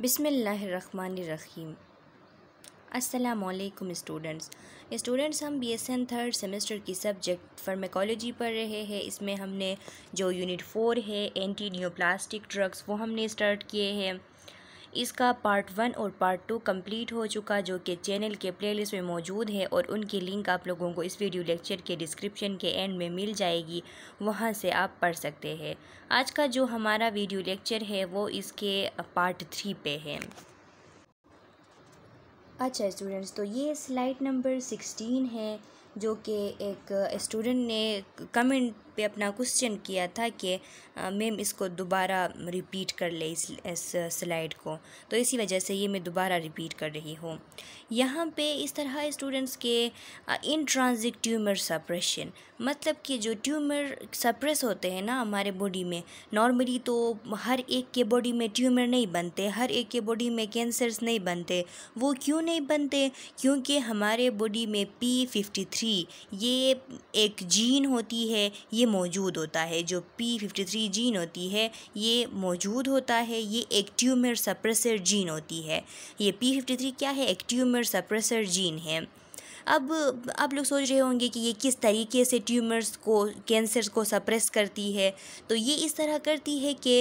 बिसमीम असलकम students students हम B S N third semester की सब्जेक्ट फर्मेकोलॉजी पढ़ रहे हैं इसमें हमने जो यूनिट फोर है एंटी न्योप्लास्टिक ड्रग्स वो हमने स्टार्ट किए हैं इसका पार्ट वन और पार्ट टू कंप्लीट हो चुका जो कि चैनल के प्लेलिस्ट में मौजूद है और उनकी लिंक आप लोगों को इस वीडियो लेक्चर के डिस्क्रिप्शन के एंड में मिल जाएगी वहाँ से आप पढ़ सकते हैं आज का जो हमारा वीडियो लेक्चर है वो इसके पार्ट थ्री पे है अच्छा स्टूडेंट्स तो ये स्लाइड नंबर सिक्सटीन है जो कि एक स्टूडेंट ने कमेंट पे अपना क्वेश्चन किया था कि मैम इसको दोबारा रिपीट कर ले इस, इस स्लाइड को तो इसी वजह से ये मैं दोबारा रिपीट कर रही हूँ यहाँ पे इस तरह स्टूडेंट्स के इन ट्रांजिक ट्यूमर सप्रेशन मतलब कि जो ट्यूमर सप्रेस होते हैं ना हमारे बॉडी में नॉर्मली तो हर एक के बॉडी में ट्यूमर नहीं बनते हर एक के बॉडी में कैंसर्स नहीं बनते वो क्यों नहीं बनते क्योंकि हमारे बॉडी में पी फिफ्टी थ्री ये एक जीन होती है ये मौजूद होता है जो पी फिफ्टी थ्री जीन होती है ये मौजूद होता है ये एक ट्यूमर सप्रेसर जीन होती है ये पी फिफ्टी थ्री क्या है एक ट्यूमर सप्रेसर जीन है अब आप लोग सोच रहे होंगे कि ये किस तरीके से ट्यूमर्स को कैंसर को सप्रेस करती है तो ये इस तरह करती है कि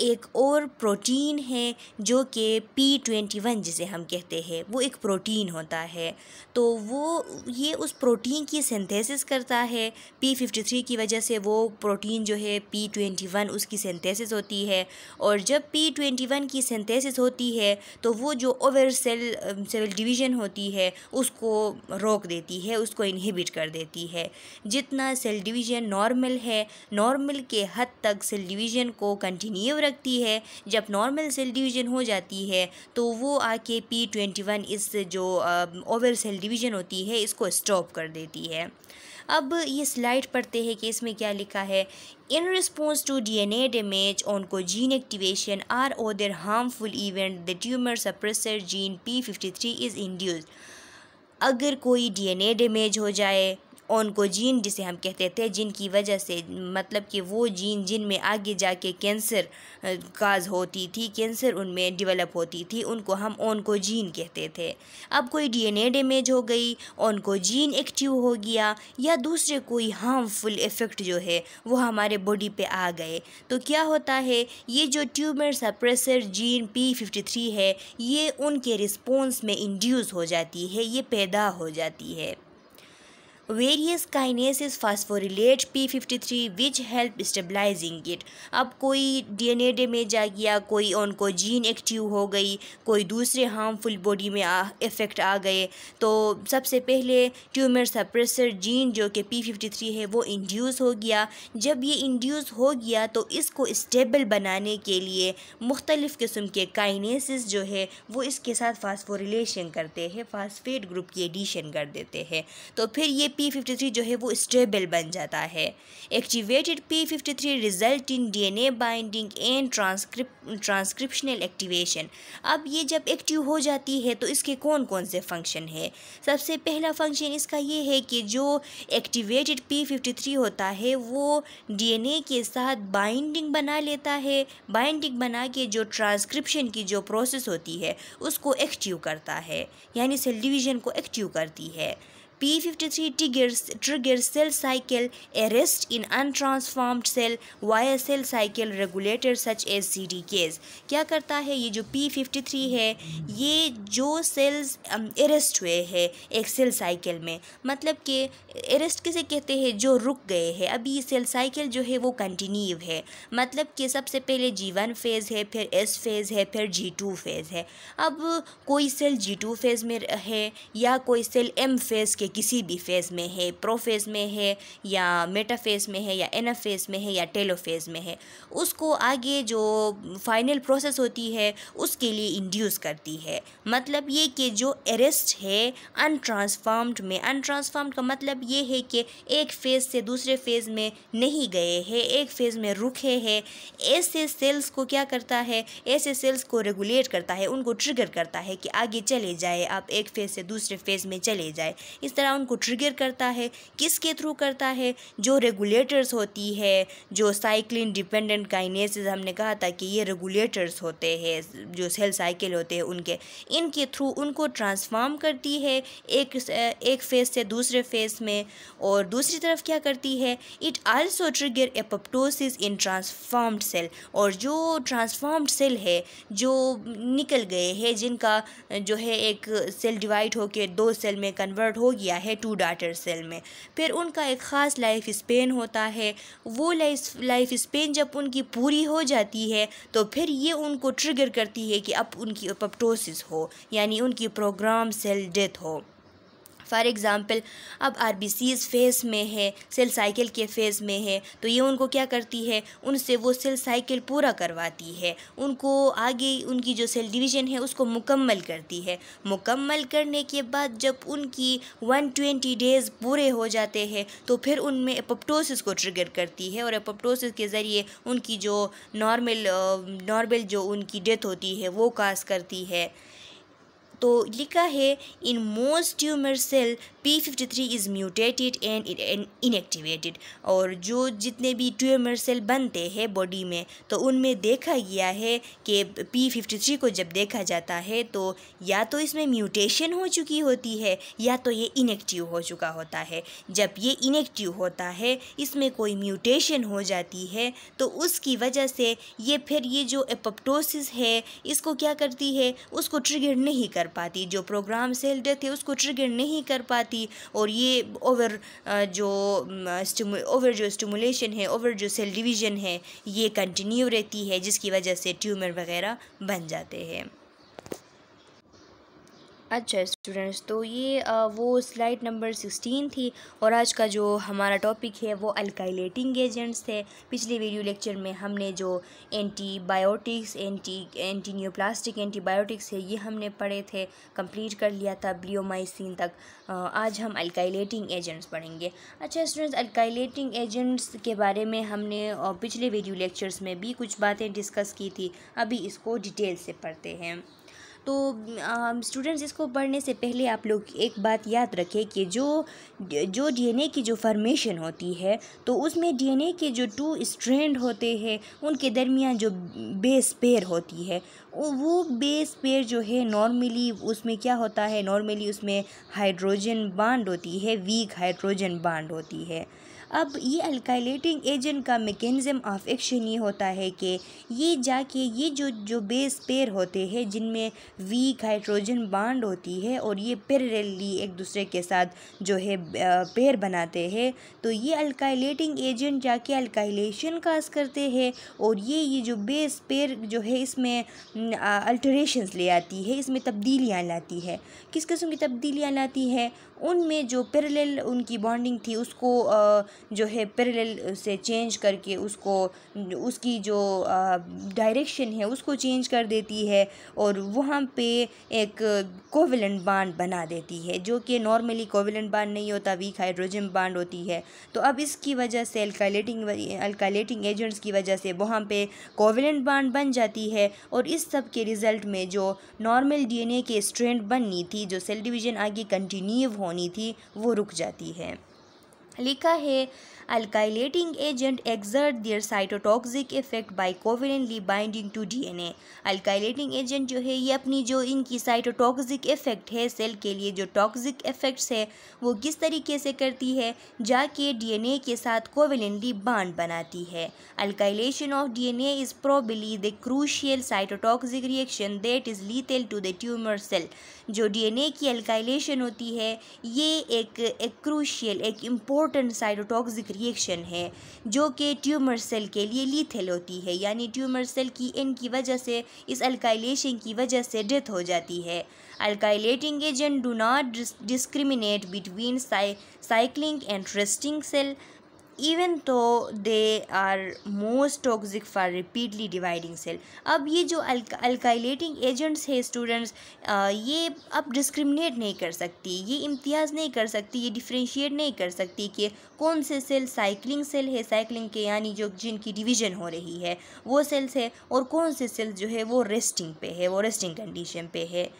एक और प्रोटीन है जो कि पी ट्वेंटी वन जिसे हम कहते हैं वो एक प्रोटीन होता है तो वो ये उस प्रोटीन की सिंथेसिस करता है पी फिफ्टी थ्री की वजह से वो प्रोटीन जो है पी ट्वेंटी वन उसकी सिंथेसिस होती है और जब पी ट्वेंटी वन की सिंथेसिस होती है तो वो जो ओवर सेल सेल डिवीज़न होती है उसको रो रोक देती है उसको इनहिबिट कर देती है जितना सेल डिवीज़न नॉर्मल है नॉर्मल के हद तक सेल डिवीज़न को कंटिन्यू रखती है जब नॉर्मल सेल डिवीज़न हो जाती है तो वो आके पी ट्वेंटी वन इस जो ओवर सेल डिवीज़न होती है इसको स्टॉप कर देती है अब ये स्लाइड पढ़ते हैं कि इसमें क्या लिखा है in response to D N A damage oncogene activation or other harmful event the tumour suppressor gene P fifty three is induced. अगर कोई डीएनए डैमेज हो जाए ऑनकोजीन जिसे हम कहते थे जिनकी वजह से मतलब कि वो जीन जिन में आगे जाके कैंसर काज होती थी कैंसर उनमें डेवलप होती थी उनको हम ऑनकोजीन कहते थे अब कोई डीएनए डैमेज हो गई ऑनकोजीन एक्टिव हो गया या दूसरे कोई हार्मफुल इफ़ेक्ट जो है वो हमारे बॉडी पे आ गए तो क्या होता है ये जो tumour suppressor gene P fifty three है ये उनके रिस्पॉन्स में इंड्यूस हो जाती है ये पैदा हो जाती है various P phosphorylate three which help stabilising it अब कोई डी एन डीएनए में आ गया कोई उनको जीन एक्टिव हो गई कोई दूसरे हार्मफुल बॉडी में इफ़ेक्ट आ, आ गए तो सबसे पहले ट्यूमर सप्रेसर जीन जो कि पी फिफ़्टी थ्री है वो इंड्यूस हो गया जब ये इंड्यूस हो गया तो इसको स्टेबल बनाने के लिए मुख्तलिफ़ किस्म के काइनेसिस जो है वो इसके साथ फास्फोरिलेशन करते हैं फास्फेट ग्रुप की एडिशन कर देते हैं तो फिर ये पी फिफ्टी थ्री जो है वो स्टेबल बन जाता है activated P fifty three result in D N A binding and transcrip transcriptional activation अब ये जब एक्टिव हो जाती है तो इसके कौन कौन से फंक्शन है सबसे पहला फंक्शन इसका ये है कि जो एक्टिवेटेड पी फिफ्टी थ्री होता है वो डी एन ए के साथ बाइंडिंग बना लेता है बाइंडिंग बना के जो ट्रांसक्रिप्शन की जो प्रोसेस होती है उसको एक्टिव करता है यानी सेल डिवीज़न को एक्टिव करती है P fifty three cell cycle arrest in cycle arrest in untransformed cell cycle regulator such as C D Ks क्या करता है ये जो पी फिफ्टी थ्री है ये जो सेल्स एरेस्ट um, हुए है एक सेल साइकिल में मतलब कि एरेस्ट किसे कहते हैं जो रुक गए हैं अभी सेल साइकिल जो है वो कंटिन्यू है मतलब कि सबसे पहले जी वन फेज़ है फिर एस फेज़ है फिर जी टू फेज़ है अब कोई सेल जी टू फेज़ में है या कोई सेल एम फेज़ के किसी भी फेज़ में है प्रोफेज़ में है या मेटाफेज़ में है या एनाफेज़ में है या टेलोफेज़ में है उसको आगे जो फाइनल प्रोसेस होती है उसके लिए इंड्यूस करती है मतलब ये कि जो एरेस्ट है अनट्रांसफॉर्म्ड में अनट्रांसफॉर्म्ड का मतलब ये है कि एक फेज़ से दूसरे फेज़ में नहीं गए हैं एक फेज़ में रुके हैं ऐसे सेल्स को क्या करता है ऐसे सेल्स को रेगुलेट करता है उनको ट्रिगर करता है कि आगे चले जाए आप एक फेज़ से दूसरे फेज़ में चले जाए इस तरह तरह उनको ट्रिगर करता है किसके थ्रू करता है जो रेगुलेटर्स होती है जो साइक्लिन डिपेंडेंट काइनेसिस हमने कहा था कि ये रेगुलेटर्स होते हैं जो सेल साइकिल होते हैं उनके इनके थ्रू उनको ट्रांसफॉर्म करती है एक एक फेस से दूसरे फेज में और दूसरी तरफ क्या करती है it also trigger apoptosis in transformed cell और जो ट्रांसफॉर्म्ड सेल है जो निकल गए हैं जिनका जो है एक सेल डिवाइड होकर दो सेल में कन्वर्ट होगी गया है टू डाटर सेल में फिर उनका एक ख़ास लाइफ स्पेन होता है वो लाइफ लाइफ स्पेन जब उनकी पूरी हो जाती है तो फिर ये उनको ट्रिगर करती है कि अब उनकी अपप्टोसिस हो यानी उनकी प्रोग्राम सेल डेथ हो फॉर एग्ज़ाम्पल अब आर बी फेज़ में है सेल साइकिल के फेज़ में है तो ये उनको क्या करती है उनसे वो सेल साइकिल पूरा करवाती है उनको आगे उनकी जो सेल डिवीज़न है उसको मुकम्मल करती है मुकम्मल करने के बाद जब उनकी 120 डेज़ पूरे हो जाते हैं तो फिर उनमें एपोप्टोसिस को ट्रिगर करती है और एपोप्टोसिस के ज़रिए उनकी जो नॉर्मल नॉर्मल जो उनकी डेथ होती है वो काज करती है तो लिखा है in most tumour cell P fifty three is mutated and inactivated और जो जितने भी ट्यूमर सेल बनते हैं बॉडी में तो उनमें देखा गया है कि पी फिफ्टी थ्री को जब देखा जाता है तो या तो इसमें म्यूटेशन हो चुकी होती है या तो ये इनएक्टिव हो चुका होता है जब ये इनएक्टिव होता है इसमें कोई म्यूटेशन हो जाती है तो उसकी वजह से ये फिर ये जो एपोप्टोसिस है इसको क्या करती है उसको ट्रिगर नहीं कर पाती जो प्रोग्राम सेल डेथ है उसको ट्रिगर नहीं कर पाती और ये ओवर जो ओवर जो स्टमुलेशन है ओवर जो सेल डिवीज़न है ये कंटिन्यू रहती है जिसकी वजह से ट्यूमर वगैरह बन जाते हैं अच्छा स्टूडेंट्स तो ये आ, वो स्लाइड नंबर सिक्सटीन थी और आज का जो हमारा टॉपिक है वो अल्काइलेटिंग एजेंट्स थे पिछले वीडियो लेक्चर में हमने जो antibiotics anti anti neoplastic antibiotics है ये हमने पढ़े थे कंप्लीट कर लिया था ब्लियोमाइसिन तक आ, आज हम अल्काइलेटिंग एजेंट्स पढ़ेंगे अच्छा स्टूडेंट्स अल्काइलेटिंग एजेंट्स के बारे में हमने पिछले वीडियो लेक्चर्स में भी कुछ बातें डिस्कस की थी अभी इसको डिटेल से पढ़ते हैं तो स्टूडेंट्स इसको पढ़ने से पहले आप लोग एक बात याद रखें कि जो जो डीएनए की जो फॉर्मेशन होती है तो उसमें डीएनए के जो टू स्ट्रैंड होते हैं उनके दरमियान जो बेस पेयर होती है वो बेस पेयर जो है नॉर्मली उसमें क्या होता है नॉर्मली उसमें हाइड्रोजन बांड होती है वीक हाइड्रोजन बांड होती है अब ये अल्काइलेटिंग एजेंट का मेकेनिज़म ऑफ एक्शन ये होता है कि ये जाके ये जो जो बेस पेयर होते हैं जिनमें वीक हाइड्रोजन बाड होती है और ये पेरेली एक दूसरे के साथ जो है पेयर बनाते हैं तो ये अल्काइलेटिंग एजेंट जाके अल्काइलेशन काज करते हैं और ये ये जो बेस पेयर जो है इसमें अल्ट्रेशन ले आती है इसमें तब्दीलियाँ लाती है किस किस्म की तब्दीलियाँ लाती है उनमें जो पैरेलल उनकी बॉन्डिंग थी उसको जो है पैरेलल से चेंज करके उसको उसकी जो डायरेक्शन है उसको चेंज कर देती है और वहाँ पे एक कोविलेंट बांड बना देती है जो कि नॉर्मली कोविलेंट बांड नहीं होता वीक हाइड्रोजन बांड होती है तो अब इसकी वजह से अल्कालेटिंग अल्कालेटिंग एजेंट्स की वजह से वहाँ पर कोविलेंट बांड बन जाती है और इस सब के रिज़ल्ट में जो नॉर्मल ए के स्ट्रैंड बननी थी जो सेल डिवीज़न आगे कंटिन्यू होनी थी वो रुक जाती है लिखा है alkylating agent exert their cytotoxic effect by covalently binding to DNA alkylating agent जो है ये अपनी जो इनकी साइटोटॉक्सिक इफेक्ट है सेल के लिए जो टॉक्सिक इफेक्ट्स है वो किस तरीके से करती है जाके डीएनए के साथ कोविनली बाड बनाती है alkylation of D N A probably the crucial cytotoxic reaction that is lethal to the tumour cell जो डीएनए की अल्काइलेशन होती है ये एक एक क्रूशियल एक इम्पोर्टेंट साइटोटॉक्सिक रिएक्शन है जो कि ट्यूमर सेल के लिए लीथल होती है यानी ट्यूमर सेल की इन की वजह से इस अल्काइलेशन की वजह से डेथ हो जाती है alkylating agent do not discriminate between cycling and resting cell even though they are most toxic for repeatedly dividing cell अब ये जो अल्काइलेटिंग एजेंट्स है स्टूडेंट्स ये अब डिस्क्रिमिनेट नहीं कर सकती ये इम्तियाज़ नहीं कर सकती ये डिफ्रेंशिएट नहीं कर सकती कि कौन से सेल साइकिलिंग सेल है साइकिलिंग के यानी जो जिनकी डिवीजन हो रही है वो सेल्स है और कौन से सेल्स जो है वो रेस्टिंग पे है वो रेस्टिंग कंडीशन पे है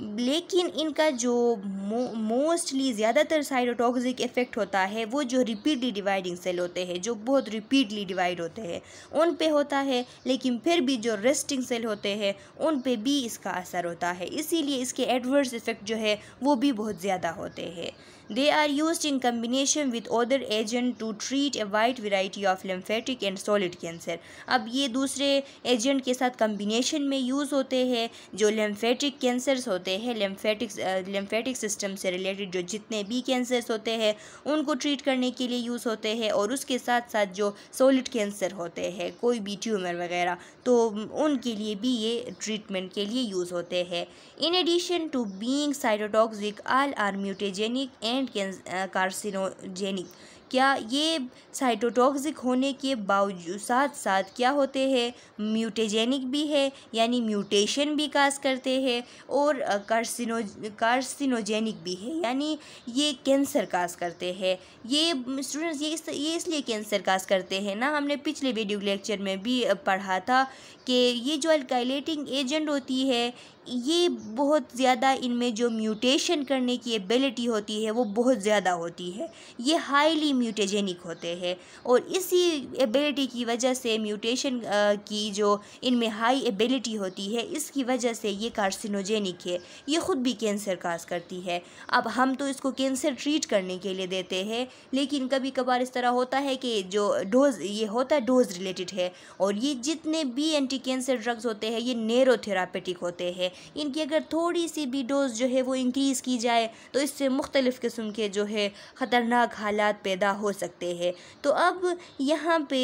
लेकिन इनका जो मोस्टली ज़्यादातर साइडोटॉक्सिक इफेक्ट होता है वो जो रिपीटली डिवाइडिंग सेल होते हैं जो बहुत रिपीटली डिवाइड होते हैं उन पे होता है लेकिन फिर भी जो रेस्टिंग सेल होते हैं उन पे भी इसका असर होता है इसीलिए इसके एडवर्स इफ़ेक्ट जो है वो भी बहुत ज़्यादा होते हैं they are use in combination with other agent to treat a wide variety of lymphatic and solid cancer अब ये दूसरे एजेंट के साथ कम्बिनेशन में यूज़ होते हैं जो लिम्फेटिक कैंसर्स होते हैं लिम्फेटिक लिम्फेटिक सिस्टम से रिलेटेड जो जितने भी कैंसर्स होते हैं उनको ट्रीट करने के लिए यूज़ होते हैं और उसके साथ साथ जो सॉलिड कैंसर होते हैं कोई भी ट्यूमर वगैरह तो उनके लिए भी ये ट्रीटमेंट के लिए यूज़ होते हैं in addition to being cytotoxic all are mutagenic and and carcinogenic क्या ये साइटोटॉक्सिक होने के बावजूद साथ साथ क्या होते हैं म्यूटेजेनिक भी है यानी म्यूटेशन भी काज करते हैं और कार्सिनो कार्सिनोजेनिक भी है यानी ये कैंसर काज करते हैं ये स्टूडेंट्स ये इस, ये इसलिए कैंसर काज करते हैं ना हमने पिछले वीडियो लेक्चर में भी पढ़ा था कि ये जो अल्काइलेटिंग एजेंट होती है ये बहुत ज़्यादा इनमें जो म्यूटेशन करने की एबिलिटी होती है वो बहुत ज़्यादा होती है ये हाईली म्यूटेजेनिक होते हैं और इसी एबिलिटी की वजह से म्यूटेशन की जो इनमें हाई एबिलिटी होती है इसकी वजह से ये कार्सिनोजेनिक है ये ख़ुद भी कैंसर काज करती है अब हम तो इसको कैंसर ट्रीट करने के लिए देते हैं लेकिन कभी कभार इस तरह होता है कि जो डोज ये होता है डोज रिलेटेड है और ये जितने भी एंटी कैंसर ड्रग्स होते हैं ये नेरोथेरापेटिक होते हैं इनकी अगर थोड़ी सी भी डोज़ जो है वो इंक्रीज़ की जाए तो इससे मुख्तलिफ़ किस्म के जो है ख़तरनाक हालात पैदा हो सकते हैं तो अब यहाँ पे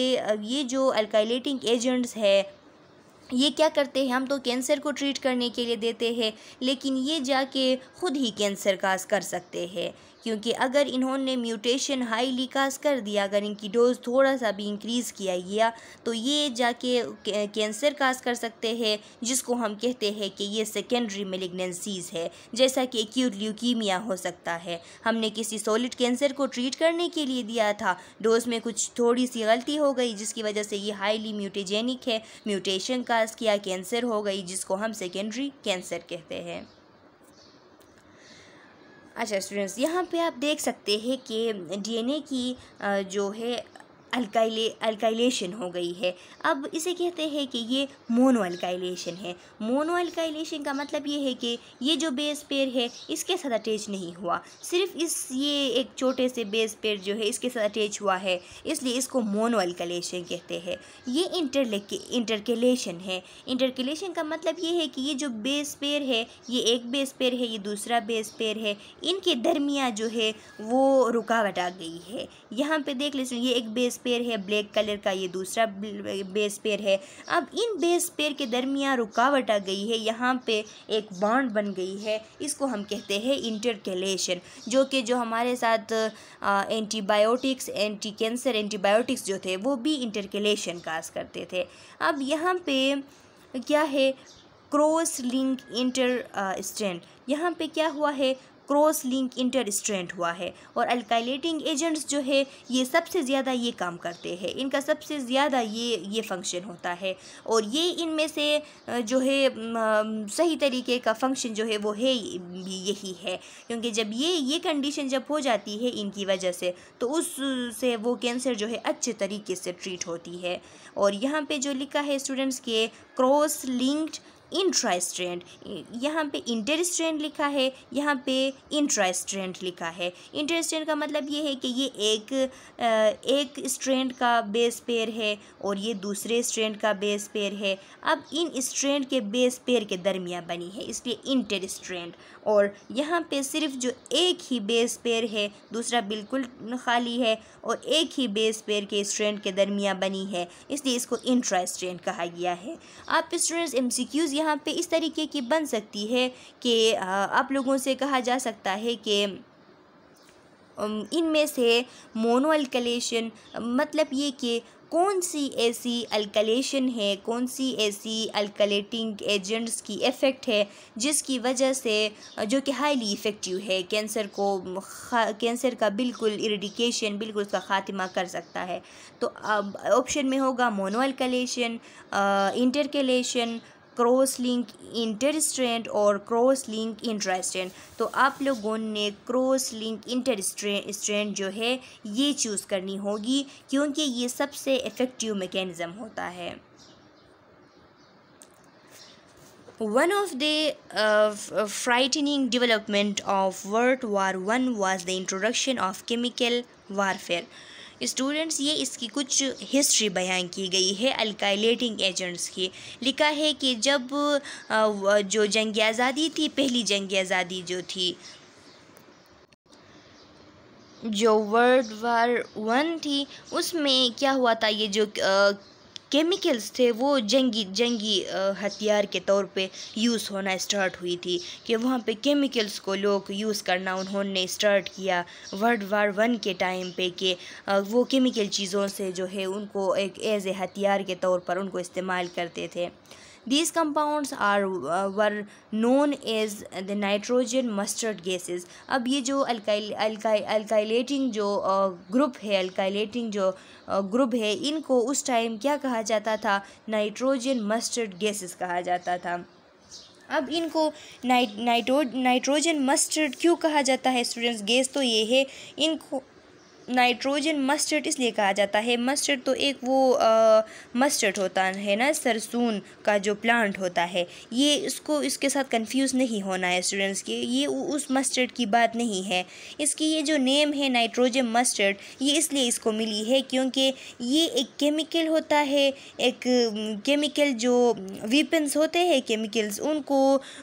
ये जो अल्काइलेटिंग एजेंट्स है ये क्या करते हैं हम तो कैंसर को ट्रीट करने के लिए देते हैं लेकिन ये जाके ख़ुद ही कैंसर काज कर सकते हैं क्योंकि अगर इन्होंने म्यूटेशन हाईली कास्ट कर दिया अगर इनकी डोज थोड़ा सा भी इंक्रीज़ किया गया तो ये जाके कैंसर कास्ट कर सकते हैं जिसको हम कहते हैं कि ये सेकेंडरी मेलिग्नेंसीज़ है जैसा कि एक्यूट ल्यूकीमिया हो सकता है हमने किसी सॉलिड कैंसर को ट्रीट करने के लिए दिया था डोज में कुछ थोड़ी सी गलती हो गई जिसकी वजह से ये हाईली म्यूटेजेनिक है म्यूटेशन कास्ट किया कैंसर हो गई जिसको हम सेकेंडरी कैंसर कहते हैं अच्छा स्टूडेंट्स यहाँ पे आप देख सकते हैं कि डीएनए की जो है अल्काइले अल्काइलेशन हो गई है अब इसे कहते हैं कि ये मोनो अल्काइलेशन है मोनो अल्काइलेशन का मतलब ये है कि ये जो बेस पेयर है इसके साथ अटैच नहीं हुआ सिर्फ इस ये एक छोटे से बेस पेयर जो है इसके साथ अटैच हुआ है इसलिए इसको मोनो अल्काइलेशन कहते हैं ये इंटरलेक इंटरकेलेशन है इंटरकेलेशन का मतलब ये है कि ये जो बेस पेयर है ये एक बेस पेयर है ये दूसरा बेस पेयर है इनके दरमिया जो है वो रुकावट आ गई है यहाँ पर देख लीजिए ये एक बेस पेयर है ब्लैक कलर का ये दूसरा बेस पेयर है अब इन बेस पेयर के दरमियान रुकावट आ गई है यहाँ पे एक बॉन्ड बन गई है इसको हम कहते हैं इंटरकलेशन जो कि जो हमारे साथ एंटीबायोटिक्स एंटी कैंसर एंटीबायोटिक्स जो थे वो भी इंटरकलेशन काज करते थे अब यहाँ पे क्या है क्रॉस लिंक इंटर स्टैंड यहाँ पे क्या हुआ है क्रॉस लिंक इंटरस्ट्रेंट हुआ है और अल्काइलेटिंग एजेंट्स जो है ये सबसे ज़्यादा ये काम करते हैं इनका सबसे ज़्यादा ये ये फंक्शन होता है और ये इनमें से जो है सही तरीके का फंक्शन जो है वो है यही है क्योंकि जब ये ये कंडीशन जब हो जाती है इनकी वजह से तो उससे वो कैंसर जो है अच्छे तरीके से ट्रीट होती है और यहाँ पर जो लिखा है स्टूडेंट्स के क्रॉस लिंक्ड इंट्रास्ट्रेंट यहाँ पे स्ट्रेंड लिखा है यहाँ पे इंट्रास्ट्रेंट लिखा है स्ट्रेंड का मतलब ये है कि ये एक एक स्ट्रेंड का बेस पेयर है और ये दूसरे स्ट्रेंड का बेस पेयर है अब इन स्ट्रेंड के बेस पेयर के दरमियाँ बनी है इसलिए स्ट्रेंड और यहाँ पे सिर्फ जो एक ही बेस पेयर है दूसरा बिल्कुल खाली है और एक ही बेस पेयर के स्ट्रेंड के दरमियाँ बनी है इसलिए इसको इंट्रास्ट्रेंट कहा गया है आप स्टूडेंट्स एम सी क्यूज़ यहाँ पे इस तरीके की बन सकती है कि आप लोगों से कहा जा सकता है कि इनमें से मोनो अल्कलेशन मतलब ये कि कौन सी ऐसी अल्कलेशन है कौन सी ऐसी अल्कलेटिंग एजेंट्स की इफ़ेक्ट है जिसकी वजह से जो कि हाईली इफ़ेक्टिव है कैंसर को कैंसर का बिल्कुल इरिडिकेशन बिल्कुल उसका ख़ात्मा कर सकता है तो अब ऑप्शन में होगा mono alkylation intercalation cross link interstrand और क्रॉस लिंक इंटरस्ट्रेंट तो आप लोगों ने क्रॉस लिंक इंटर इंटरस्ट्रेंट जो है ये चूज़ करनी होगी क्योंकि ये सबसे इफ़ेक्टिव मेकेनिज़म होता है one of the frightening development of world war one was the introduction of chemical warfare students ये इसकी कुछ हिस्ट्री बयान की गई है अल्काइलेटिंग एजेंट्स की लिखा है कि जब जो जंग आज़ादी थी पहली जंग आज़ादी जो थी जो वर्ल्ड वार वन थी उसमें क्या हुआ था ये जो केमिकल्स थे वो जंगी जंगी हथियार के तौर पे यूज़ होना स्टार्ट हुई थी कि वहाँ पे केमिकल्स को लोग यूज़ करना उन्होंने स्टार्ट किया वर्ल्ड वार वन के टाइम पे कि वो केमिकल चीज़ों से जो है उनको एक एज ए हथियार के तौर पर उनको इस्तेमाल करते थे these compound are were known as the nitrogen mustard gases. अब ये जो अल्काइलेटिंग जो ग्रुप uh, है अल्काइलेटिंग जो ग्रुप uh, है इनको उस टाइम क्या कहा जाता था नाइट्रोजन मस्टर्ड गैसेस कहा जाता था अब इनको नाइट नाइट्रो नाइट्रोजन मस्टर्ड क्यों कहा जाता है स्टूडेंट्स गैस तो ये है इनको नाइट्रोजन मस्टर्ड इसलिए कहा जाता है मस्टर्ड तो एक वो मस्टर्ड होता है ना सरसून का जो प्लांट होता है ये इसको इसके साथ कंफ्यूज नहीं होना है स्टूडेंट्स की ये उस मस्टर्ड की बात नहीं है इसकी ये जो नेम है नाइट्रोजन मस्टर्ड ये इसलिए इसको मिली है क्योंकि ये एक केमिकल होता है एक केमिकल जो वीपन्स होते हैं केमिकल्स उनको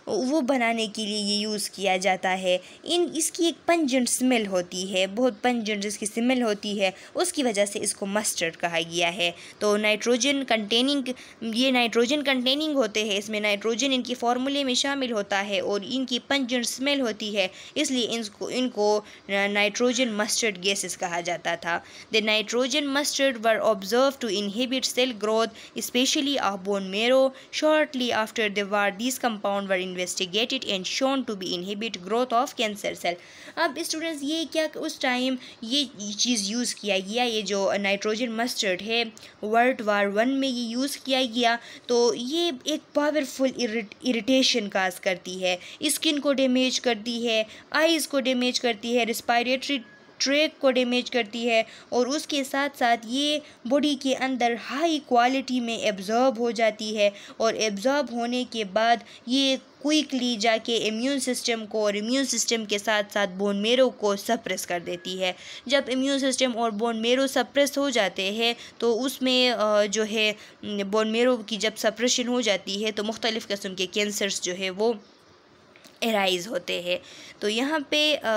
वो बनाने के लिए ये यूज़ किया जाता है इन इसकी एक पंजेंट स्मेल होती है बहुत पंजेंट जिसकी स्मेल होती है उसकी वजह से इसको मस्टर्ड कहा गया है तो नाइट्रोजन कंटेनिंग ये नाइट्रोजन कंटेनिंग होते हैं इसमें नाइट्रोजन इनकी फार्मूले में शामिल होता है और इनकी पंजन स्मेल होती है इसलिए इनको इनको नाइट्रोजन मस्टर्ड गैसेस कहा जाता था the nitrogen mustard were observe to inhibit cell growth specially of bone marrow shortly after the war this compound were investigated and shown to be inhibit growth of cancer cell अब students ये क्या उस time ये चीज़ use किया गया ये जो nitrogen mustard है वर्ल्ड वार वन में ये यूज़ किया गया तो ये एक पावरफुल इरिटेशन काज करती है स्किन को डैमेज करती है आइज़ को डैमेज करती है रिस्पायरेटरी ट्रैक को डैमेज करती है और उसके साथ साथ ये बॉडी के अंदर हाई क्वालिटी में एब्ज़ॉर्ब हो जाती है और एब्ज़ॉर्ब होने के बाद ये क्विकली जाके इम्यून सिस्टम को और इम्यून सिस्टम के साथ साथ बोन मेरो को सप्रेस कर देती है जब इम्यून सिस्टम और बोन मेरो सप्रेस हो जाते हैं तो उसमें जो है बोन मेरो की जब सप्रेशन हो जाती है तो मुख्तलिफ़ किस्म के कैंसर्स जो है वो एराइज़ होते हैं तो यहाँ पे आ,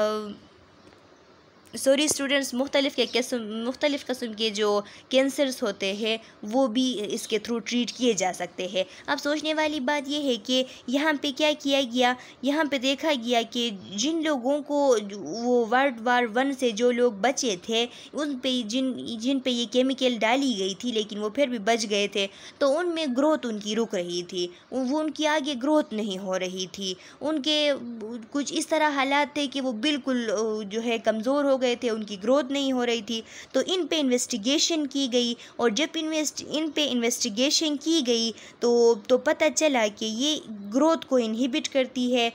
सॉरी स्टूडेंट्स मुख्तलिफ़ के किस्म मुख्तलिफ़ कस्म के जो कैंसर्स होते हैं वो भी इसके थ्रू ट्रीट किए जा सकते हैं अब सोचने वाली बात यह है कि यहाँ पे क्या किया गया यहाँ पे देखा गया कि जिन लोगों को वो वर्ल्ड वार वन से जो लोग बचे थे उन पे जिन जिन पे ये केमिकल डाली गई थी लेकिन वो फिर भी बच गए थे तो उनमें ग्रोथ उनकी रुक रही थी वो उनकी आगे ग्रोथ नहीं हो रही थी उनके कुछ इस तरह हालात थे कि वो बिल्कुल जो है कमज़ोर हो गए थे उनकी ग्रोथ नहीं हो रही थी तो इन पे इन्वेस्टिगेशन की गई और जब इन्वेस्ट इन पे इन्वेस्टिगेशन की गई तो तो पता चला कि ये ग्रोथ को इनहिबिट करती है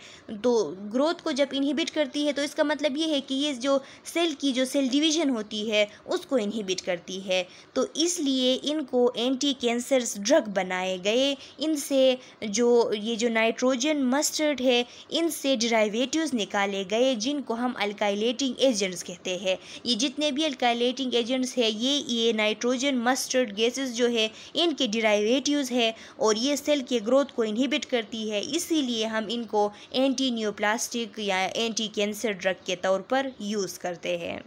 तो ग्रोथ को जब इनहिबिट करती है तो इसका मतलब ये है कि ये जो सेल की जो सेल डिवीज़न होती है उसको इनहिबिट करती है तो इसलिए इनको एंटी कैंसर ड्रग बनाए गए इनसे जो ये जो नाइट्रोजन मस्टर्ड है इनसे डिराइवेटिव निकाले गए जिनको हम अल्काइलेटिंग एजेंट्स कहते कहते हैं ये जितने भी अल्कालेटिंग एजेंट्स है ये ये नाइट्रोजन मस्टर्ड गैसेस जो है इनके डिराइवेटिव्स है और ये सेल के ग्रोथ को इनहिबिट करती है इसीलिए हम इनको एंटी न्यूप्लास्टिक या एंटी कैंसर ड्रग के तौर पर यूज़ करते हैं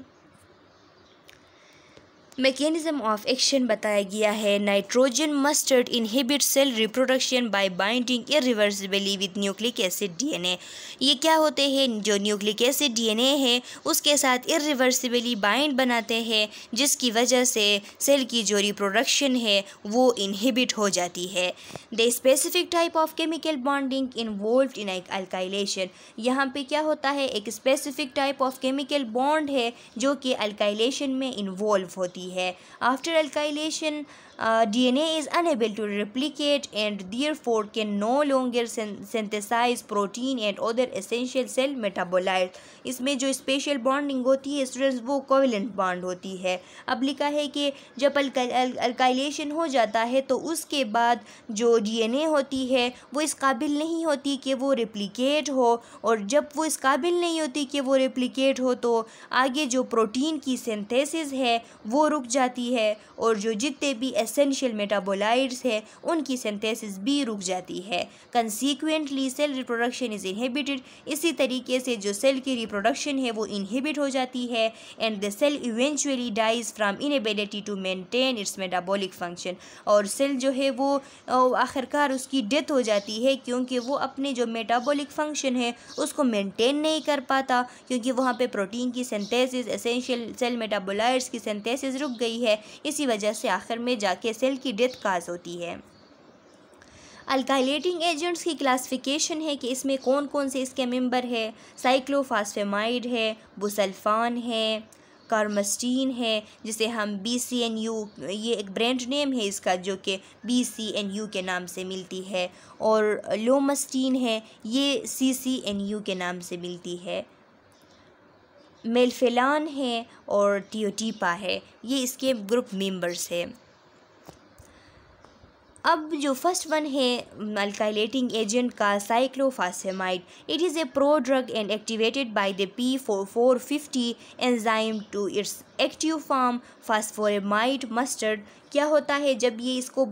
मैकेनिज्म ऑफ एक्शन बताया गया है nitrogen mustard inhibit cell reproduction by binding irreversibly with nucleic acid DNA ये क्या होते हैं जो न्यूक्लिक एसिड डीएनए है उसके साथ इरिवर्सिबली बाइंड बनाते हैं जिसकी वजह से सेल की जो रिप्रोडक्शन है वो इनहिबिट हो जाती है the specific type of chemical bonding involve in alkylation यहाँ पर क्या होता है एक specific type of chemical bond है जो कि अल्काइलेशन में इन्वॉल्व होती होती है after alkylation Uh, DNA is unable to replicate and therefore can no longer synthesize protein and other essential cell metabolites इसमें जो स्पेशल बॉन्डिंग होती है स्टूडेंट्स वो कोविलेंट बॉन्ड होती है अब लिखा है कि जब अल्काइलेशन हो जाता है तो उसके बाद जो डीएनए होती है वो इस काबिल नहीं होती कि वो रिप्लिकेट हो और जब वो इस काबिल नहीं होती कि वो रिप्लिकेट हो तो आगे जो प्रोटीन की सिंथेसिस है वो रुक जाती है और जो जितने भी एसेंशियल मेटाबोलाइड्स हैं उनकी सिंथेसिस भी रुक जाती है consequently cell reproduction is inhibited इसी तरीके से जो सेल की रिप्रोडक्शन है वो इनहिबिट हो जाती है and the cell eventually dies from inability to maintain its metabolic function और सेल जो है वो आखिरकार उसकी डेथ हो जाती है क्योंकि वो अपने जो मेटाबोलिक फंक्शन है उसको मेनटेन नहीं कर पाता क्योंकि वहाँ पर प्रोटीन की सेंथेसिस एसेंशियल सेल मेटाबोलाइट्स की सेंथेसिस रुक गई है इसी वजह से आखिर में जा के सेल की डेथ काज होती है अल्काइलेटिंग एजेंट्स की क्लासिफिकेशन है कि इसमें कौन कौन से इसके मेंबर है साइक्लोफास्फेमाइड है बुसल्फान है कार्मस्टीन है जिसे हम बी सी एन यू ये एक ब्रांड नेम है इसका जो कि बी सी एन यू के नाम से मिलती है और लोमस्टीन है ये सी सी एन यू के नाम से मिलती है मेलफेलान है और टीओटीपा है ये इसके ग्रुप मेंबर्स है अब जो फर्स्ट वन है अल्काइलेटिंग एजेंट का cyclophosphamide it is a pro drug and activated by the P four four fifty enzyme to its active form phosphoramide mustard क्या होता है जब ये इसको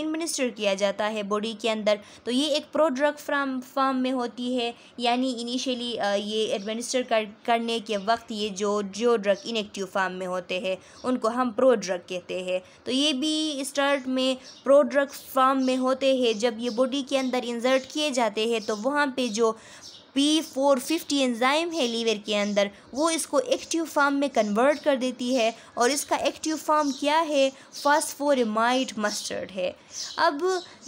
एडमिनिस्टर किया जाता है बॉडी के अंदर तो ये एक प्रोड्रग फ्राम फार्म में होती है यानी इनिशियली ये एडमिनिस्टर कर, करने के वक्त ये जो जो ड्रग इनेक्टिव फार्म में होते हैं उनको हम प्रो ड्रग कहते हैं तो ये भी स्टार्ट में प्रोड्रग फार्म में होते हैं जब ये बॉडी के अंदर इंजर्ट किए जाते हैं तो वहाँ पर जो पी फोर फिफ्टी एंजाइम है लीवर के अंदर वो इसको एक्टिव फॉर्म में कन्वर्ट कर देती है और इसका एक्टिव फॉर्म क्या है फॉस्फोरेमाइड मस्टर्ड है अब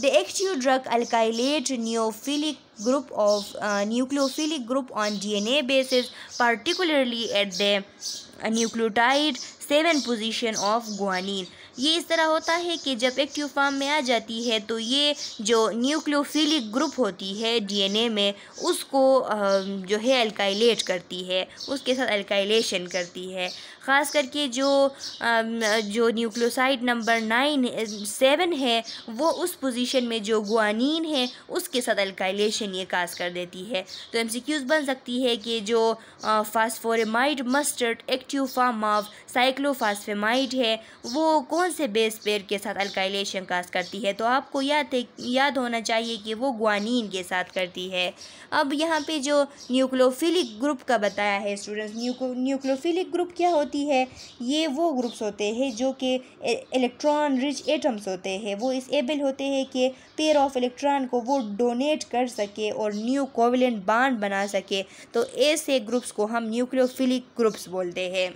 the active drug alkylate nucleophilic group of uh, group on DNA bases particularly at the the seven uh, nucleotide of guanine ये इस तरह होता है कि जब एक्टिव फॉर्म में आ जाती है तो ये जो न्यूक्लियोफिलिक ग्रुप होती है डीएनए में उसको जो है अल्काइलेट करती है उसके साथ अल्काइलेशन करती है ख़ास करके जो जो न्यूक्लियोसाइड नंबर नाइन सेवन है वो उस पोजीशन में जो गुआनिन है उसके साथ अल्काइलेशन ये काज कर देती है तो एम बन सकती है कि जो phosphoramide mustard active form of cyclophosphamide है वो कौन कौन से बेस पेयर के साथ अल्काइलेशन कास्ट करती है तो आपको याद याद होना चाहिए कि वो ग्वानीन के साथ करती है अब यहाँ पे जो न्यूक्लोफिलिक ग्रुप का बताया है स्टूडेंट्स न्यूक्लोफिलिक ग्रुप क्या होती है ये वो ग्रुप्स होते हैं जो कि इलेक्ट्रॉन रिच एटम्स होते हैं वो इस एबल होते हैं कि पेयर ऑफ इलेक्ट्रॉन को वो डोनेट कर सके और न्यू कोवलेंट बाड बना सके तो ऐसे ग्रुप्स को हम न्यूक्लोफिलिक ग्रुप्स बोलते हैं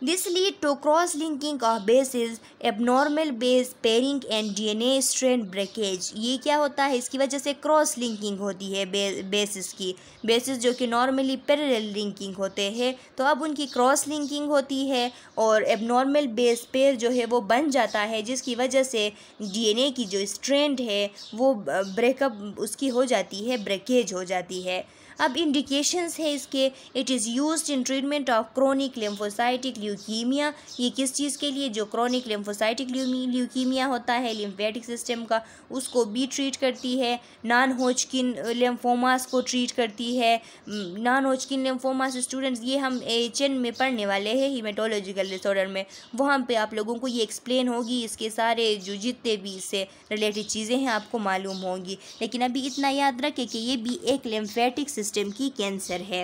This lead to cross-linking of bases, abnormal base pairing and DNA strand breakage. ये क्या होता है इसकी वजह से क्रॉस लिंकिंग होती है बेसिस की बेसिस जो कि नॉर्मली पैरेलल लिंकिंग होते हैं तो अब उनकी क्रॉस लिंकिंग होती है और एबनॉर्मल बेस पेयर जो है वो बन जाता है जिसकी वजह से डीएनए की जो स्ट्रैंड है वो ब्रेकअप उसकी हो जाती है ब्रेकेज हो जाती है अब इंडिकेशंस है इसके it is use in treatment of chronic lymphocytic leukemia ये किस चीज़ के लिए जो क्रोनिक लिम्फोसाइटिक ल्यूकीमिया होता है लिम्फेटिक सिस्टम का उसको भी ट्रीट करती है नॉन होचकिन लिम्फोमास को ट्रीट करती है नॉन होचकिन लिम्फोमास स्टूडेंट्स ये हम एच में पढ़ने वाले हैं हीमेटोलॉजिकल डिसऑर्डर में वहाँ पर आप लोगों को ये एक्सप्लेन होगी इसके सारे जो जितने भी इससे रिलेटेड चीज़ें हैं आपको मालूम होंगी लेकिन अभी इतना याद रखें कि ये भी एक लिम्फेटिक सिस्टम सिस्टम की कैंसर है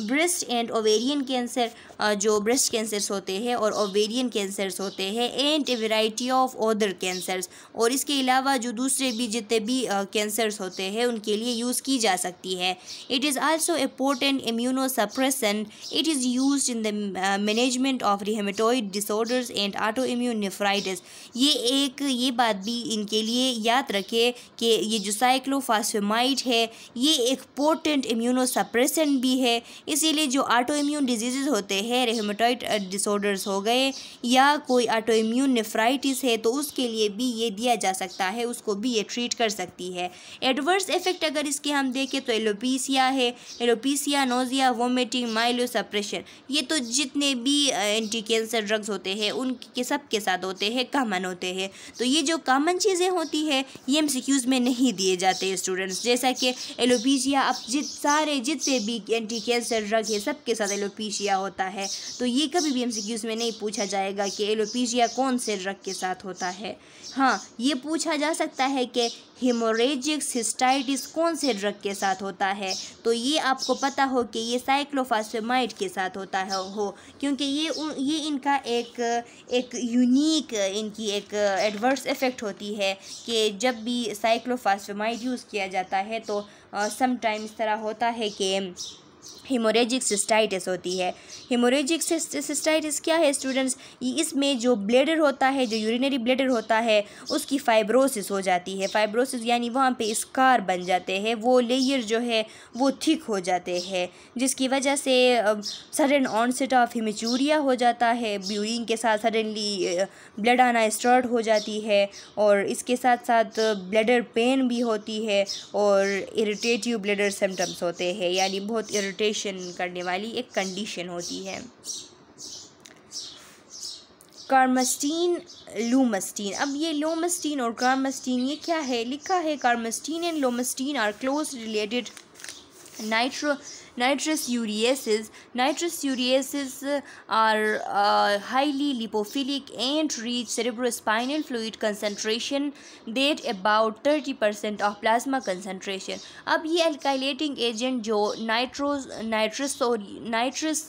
ब्रेस्ट एंड ओवेरियन कैंसर जो ब्रेस्ट कैंसर्स होते हैं और ओवेरियन कैंसर्स होते हैं and a variety of other cancers और इसके अलावा जो दूसरे भी जितने भी कैंसर्स होते हैं उनके लिए यूज़ की जा सकती है it is also a potent suppression it is use in the management of rheumatoid disorders and auto immune nephritis ये एक ये बात भी इनके लिए याद रखे कि ये जो साइक्लोफास्फेमाइड है ये एक पोटेंट सप्रेसन भी है इसीलिए जो आटो इम्यून डिजीज़ होते हैं रेहमेटॉइड डिसऑर्डर्स uh, हो गए या कोई आटो इम्यून नेफ्राइटिस है तो उसके लिए भी ये दिया जा सकता है उसको भी ये ट्रीट कर सकती है एडवर्स इफेक्ट अगर इसके हम देखें तो एलोपीसिया है एलोपीसिया नोजिया वोमिटिंग माइलोसप्रेशन ये तो जितने भी एंटी कैंसर ड्रग्स होते हैं उनके सब के साथ होते हैं कामन होते हैं तो ये जो कामन चीज़ें होती है ये एम में नहीं दिए जाते स्टूडेंट्स जैसा कि एलोपीसिया आप जित सारे जितने भी एंटी कैंसर कैंसर रग ये सब के साथ एलोपीशिया होता है तो ये कभी भी एमसीक्यूज में नहीं पूछा जाएगा कि एलोपीशिया कौन से रग के साथ होता है हाँ ये पूछा जा सकता है कि हिमोरेजिक सिस्टाइटिस कौन से ड्रग के साथ होता है तो ये आपको पता हो कि ये साइक्लोफास्फेमाइड के साथ होता है हो क्योंकि ये ये इनका एक एक यूनिक इनकी एक एडवर्स इफ़ेक्ट होती है कि जब भी साइक्लोफास्फेमाइड यूज़ किया जाता है तो समटाइम इस तरह होता है कि हिमोरेजिक सिस्टाइटिस होती है हिमोरेजिक सिस्टाइटिस क्या है स्टूडेंट्स इसमें जो ब्लेडर होता है जो यूरिनरी ब्लेडर होता है उसकी फाइब्रोसिस हो जाती है फाइब्रोसिस यानी वहाँ पे स्कार बन जाते हैं वो लेयर जो है वो थिक हो जाते हैं जिसकी वजह से सडन ऑनसेट ऑफ हिमेचूरिया हो जाता है ब्यूरिंग के साथ सडनली ब्लड आना स्टार्ट हो जाती है और इसके साथ साथ ब्लेडर पेन भी होती है और इरीटेटिव ब्लेडर सिम्टम्स होते हैं यानी बहुत इर रोटेशन करने वाली एक कंडीशन होती है कार्मस्टीन लूमस्टीन अब ये लोमस्टीन और कार्मस्टीन ये क्या है लिखा है carmustine and lomustine are close related nitro nitrous ureases. Nitrous ureases are uh, highly lipophilic and reach cerebrospinal fluid concentration that about 30% of plasma concentration. ab ye alkylating agent jo nitrous nitrous sorry, nitrous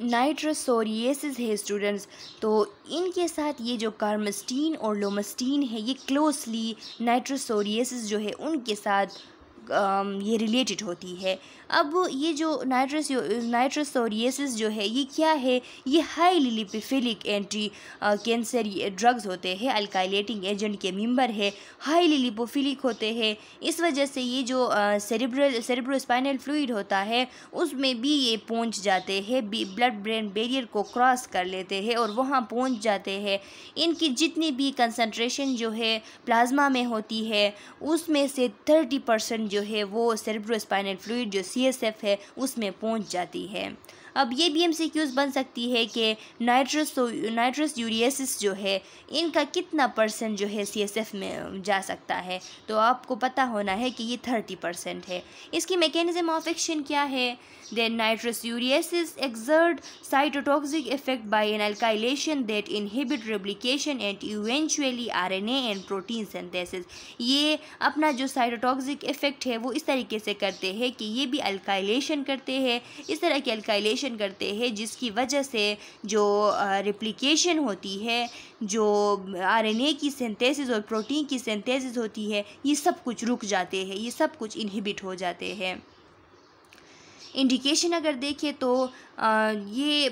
nitrosoureas है students तो इनके साथ ये जो कार्मस्टीन और लोमस्टीन है ये closely नाइट्रोसोरिएसिस जो है उनके साथ ये रिलेटेड होती है अब ये जो नाइट्रस नाइट्रस सोरिएसिस जो है ये क्या है ये high lipophilic anti cancer drugs होते हैं अल्काइलेटिंग एजेंट के मेंबर है हाई लिपोफिलिक होते हैं इस वजह से ये जो सेरिब्रल सेरिब्रोस्पाइनल फ्लूड होता है उसमें भी ये पहुंच जाते हैं ब्लड ब्रेन बैरियर को क्रॉस कर लेते हैं और वहाँ पहुँच जाते हैं इनकी जितनी भी कंसनट्रेशन जो है प्लाज्मा में होती है उसमें से थर्टी परसेंट जो है वो सेरिब्रोस्पाइनल फ्लूड जो सी सी है उसमें पहुंच जाती है अब ये भी एम बन सकती है कि नाइट्रस नाइट्रस यूरियसिस जो है इनका कितना परसेंट जो है सी में जा सकता है तो आपको पता होना है कि ये थर्टी परसेंट है इसकी मैकेनिज्म ऑफ एक्शन क्या है then nitrous ureases exert cytotoxic effect by an alkylation that inhibit replication R N RNA and protein synthesis ये अपना जो साइटोटॉक्सिक इफेक्ट है वो इस तरीके से करते हैं कि ये भी अल्काइलेशन करते हैं इस तरह के अल्काइलेशन रिप्लिकेशन करते हैं जिसकी वजह से जो रिप्लिकेशन होती है जो आरएनए की सिंथेसिस और प्रोटीन की सिंथेसिस होती है ये सब कुछ रुक जाते हैं ये सब कुछ इनहिबिट हो जाते हैं इंडिकेशन अगर देखें तो आ, ये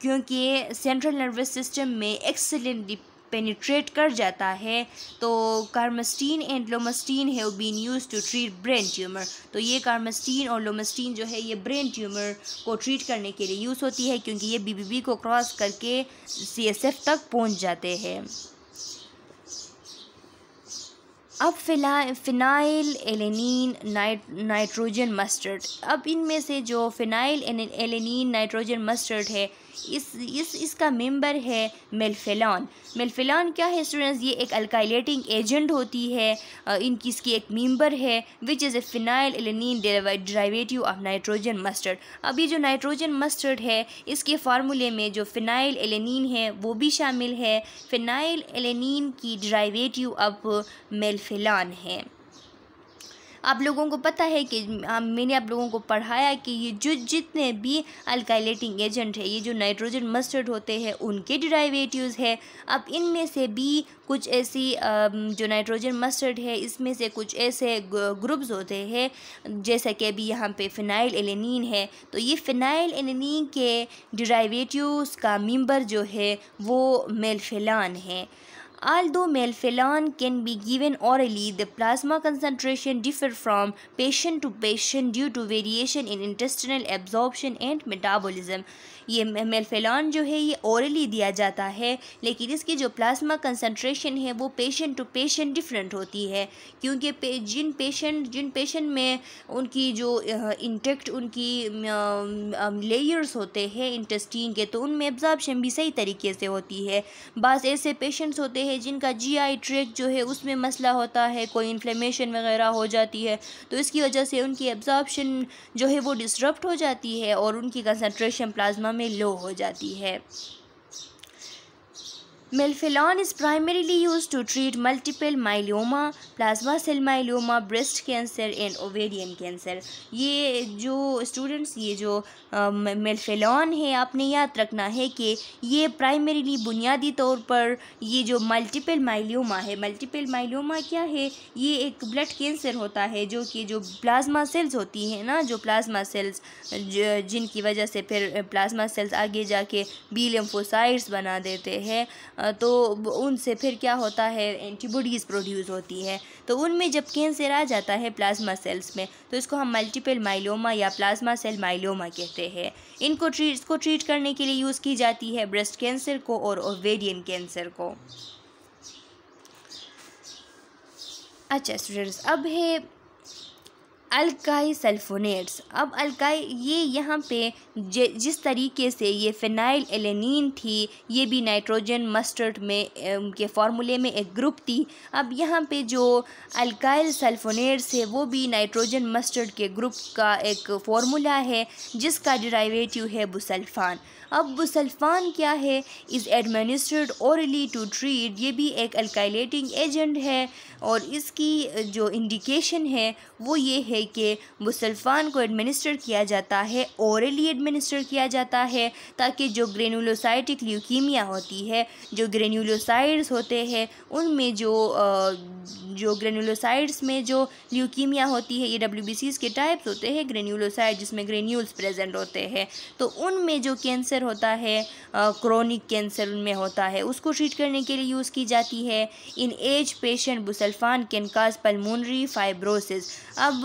क्योंकि सेंट्रल नर्वस सिस्टम में एक्सेलेंट पेनिट्रेट कर जाता है तो carmustine and lomustine have been use to treat brain tumor तो ये कार्मस्टीन और लोमस्टीन जो है ये ब्रेन ट्यूमर को ट्रीट करने के लिए यूज़ होती है क्योंकि ये बीबीबी को क्रॉस करके सीएसएफ तक पहुंच जाते हैं अब फिला फ़िनाइल एलेनिन नाइट नाइट्रोजन मस्टर्ड अब इनमें से जो फ़िनाइल एलेनिन नाइट्रोजन मस्टर्ड है इस इस इसका मेंबर है मेलफेलॉन मेलफेलॉन क्या है स्टूडेंट्स ये एक अल्काइलेटिंग एजेंट होती है इनकी इसकी एक मेंबर है which is a phenylalanine derivative of nitrogen mustard अब ये जो नाइट्रोजन मस्टर्ड है इसके फार्मूले में जो फिनाइल एलेनिन है वो भी शामिल है फिनाइल एलेनिन की डेरिवेटिव अब मेल फ़िलान है आप लोगों को पता है कि मैंने आप लोगों को पढ़ाया कि ये जो जितने भी अल्काइलेटिंग एजेंट है ये जो नाइट्रोजन मस्टर्ड होते हैं उनके डिराइवेटिव्स है अब इनमें से भी कुछ ऐसी जो नाइट्रोजन मस्टर्ड है इसमें से कुछ ऐसे ग्रुप्स होते हैं जैसा कि अभी यहाँ पे फिनाइल एलिनिन है तो ये फिनाइल एलिनिन के डिराइवेटिव का मेम्बर जो है वो मेलफिलान है Although melphalan can be given orally, the plasma concentration differ from patient to patient due to variation in intestinal absorption and metabolism. ये मेलफेलॉन जो है ये औरली दिया जाता है लेकिन इसकी जो प्लाज्मा कंसनट्रेशन है वो पेशेंट टू पेशेंट डिफरेंट होती है क्योंकि पे, जिन पेशेंट जिन पेशेंट में उनकी जो इंटेक्ट उनकी लेयर्स होते हैं इंटेस्टीन के तो उनमें एब्जॉर्बशन भी सही तरीके से होती है बस ऐसे पेशेंट्स होते हैं जिनका आई ट्रैक जो है उसमें मसला होता है कोई इन्फ्लेमेशन वगैरह हो जाती है तो इसकी वजह से उनकी एब्जॉर्बशन जो है वो डिस्टर्ब हो जाती है और उनकी कंसनट्रेशन प्लाज्मा में लो हो जाती है melphalan is primarily use to treat multiple myeloma plasma cell myeloma breast cancer and ovarian cancer ये जो स्टूडेंट्स ये जो मेलफेलॉन है आपने याद रखना है कि ये प्राइमरीली बुनियादी तौर पर ये जो मल्टीपल माइलियोमा है मल्टीपल माइलियोमा क्या है ये एक ब्लड कैंसर होता है जो कि जो प्लाज्मा सेल्स होती हैं ना जो प्लाज्मा सेल्स जिनकी वजह से फिर प्लाज्मा सेल्स आगे जाके बी लेम्फोसाइड्स बना देते हैं तो उनसे फिर क्या होता है एंटीबॉडीज़ प्रोड्यूस होती है तो उनमें जब कैंसर आ जाता है प्लाज्मा सेल्स में तो इसको हम मल्टीपल माइलोमा या प्लाज्मा सेल माइलोमा कहते हैं इनको ट्रीट इसको ट्रीट करने के लिए यूज़ की जाती है ब्रेस्ट कैंसर को और ओवेरियन कैंसर को अच्छा स्टूडेंट्स अब है अल्काई सल्फोनेट्स अब अल्काई ये यहाँ पे जिस तरीके से ये फ़िनाइल एलेनिन थी ये भी नाइट्रोजन मस्टर्ड में के फार्मूले में एक ग्रुप थी अब यहाँ पे जो अल्काइल सल्फोनेट्स है वो भी नाइट्रोजन मस्टर्ड के ग्रुप का एक फार्मूला है जिसका डिराइवेटिव है बुसल्फ़ान अब बुसल्फ़ान क्या है is administered orally to treat ये भी एक अल्काइलेटिंग एजेंट है और इसकी जो इंडिकेशन है वो ये है कि बुसल्फ़ान को एडमिनिस्टर किया जाता है औरली एडमिनिस्टर किया जाता है ताकि जो ग्रेनुलोसाइटिक ल्यूकीमिया होती है जो ग्रेनुलोसाइड्स होते हैं उनमें जो जो ग्रेनुलोसाइड्स में जो ल्यूकीमिया होती है ये डब्ल्यू के टाइप्स होते हैं ग्रेनुलोसाइड जिसमें ग्रेन्यूल्स प्रेजेंट होते हैं तो उनमें जो कैंसर होता है क्रोनिक कैंसर उनमें होता है उसको ट्रीट करने के लिए यूज़ की जाती है in age patient busulfan can cause pulmonary fibrosis अब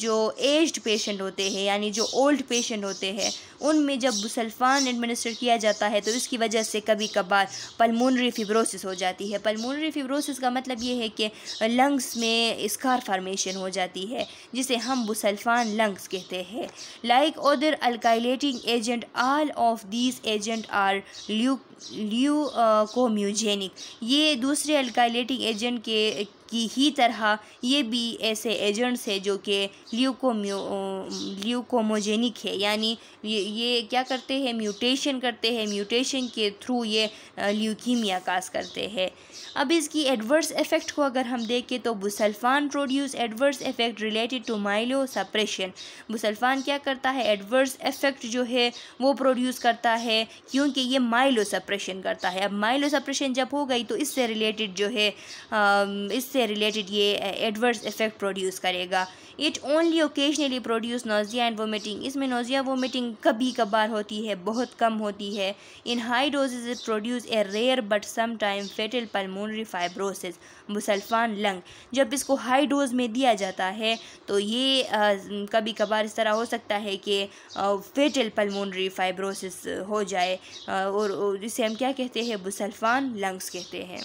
जो एज्ड पेशेंट होते हैं यानी जो ओल्ड पेशेंट होते हैं उनमें जब सल्फान एडमिनिस्टर किया जाता है तो इसकी वजह से कभी कभार पलमोनरी फिब्रोसिस हो जाती है पलमोनरी फिब्रोसिस का मतलब ये है कि लंग्स में स्कार फार्मेशन हो जाती है जिसे हम बुसल्फान लंग्स कहते हैं like other alkylating agent all of these agent are ल्यूक ल्यूकोम्यूजेनिक ये दूसरे अल्काइलेटिंग एजेंट के की ही तरह ये भी ऐसे एजेंट्स है जो कि ल्यूकोम्यू ल्यूकोमोजेनिक है यानी ये, ये क्या करते हैं म्यूटेशन करते हैं म्यूटेशन के थ्रू ये ल्यूकीमिया काज करते हैं अब इसकी एडवर्स इफ़ेक्ट को अगर हम देखें तो busulfan produce adverse effect related to myelosuppression busulfan क्या करता है एडवर्स इफ़ेक्ट जो है वो प्रोड्यूस करता है क्योंकि ये माइलो सप्रेशन सप्रेशन करता है अब माइलो सप्रेशन जब हो गई तो इससे रिलेटेड जो है इससे रिलेटेड ये एडवर्स इफेक्ट प्रोड्यूस करेगा it only occasionally produce nausea and vomiting इसमें नोज़िया वोमिटिंग कभी कभार होती है बहुत कम होती है in high dosages produce a rare but sometime fatal pulmonary fibrosis busulfan lung जब इसको हाई डोज में दिया जाता है तो ये आ, कभी कभार इस तरह हो सकता है कि फेटल पलमोनरी फाइब्रोसिस हो जाए और, इसे हम क्या कहते हैं मुसलफान लंग्स कहते हैं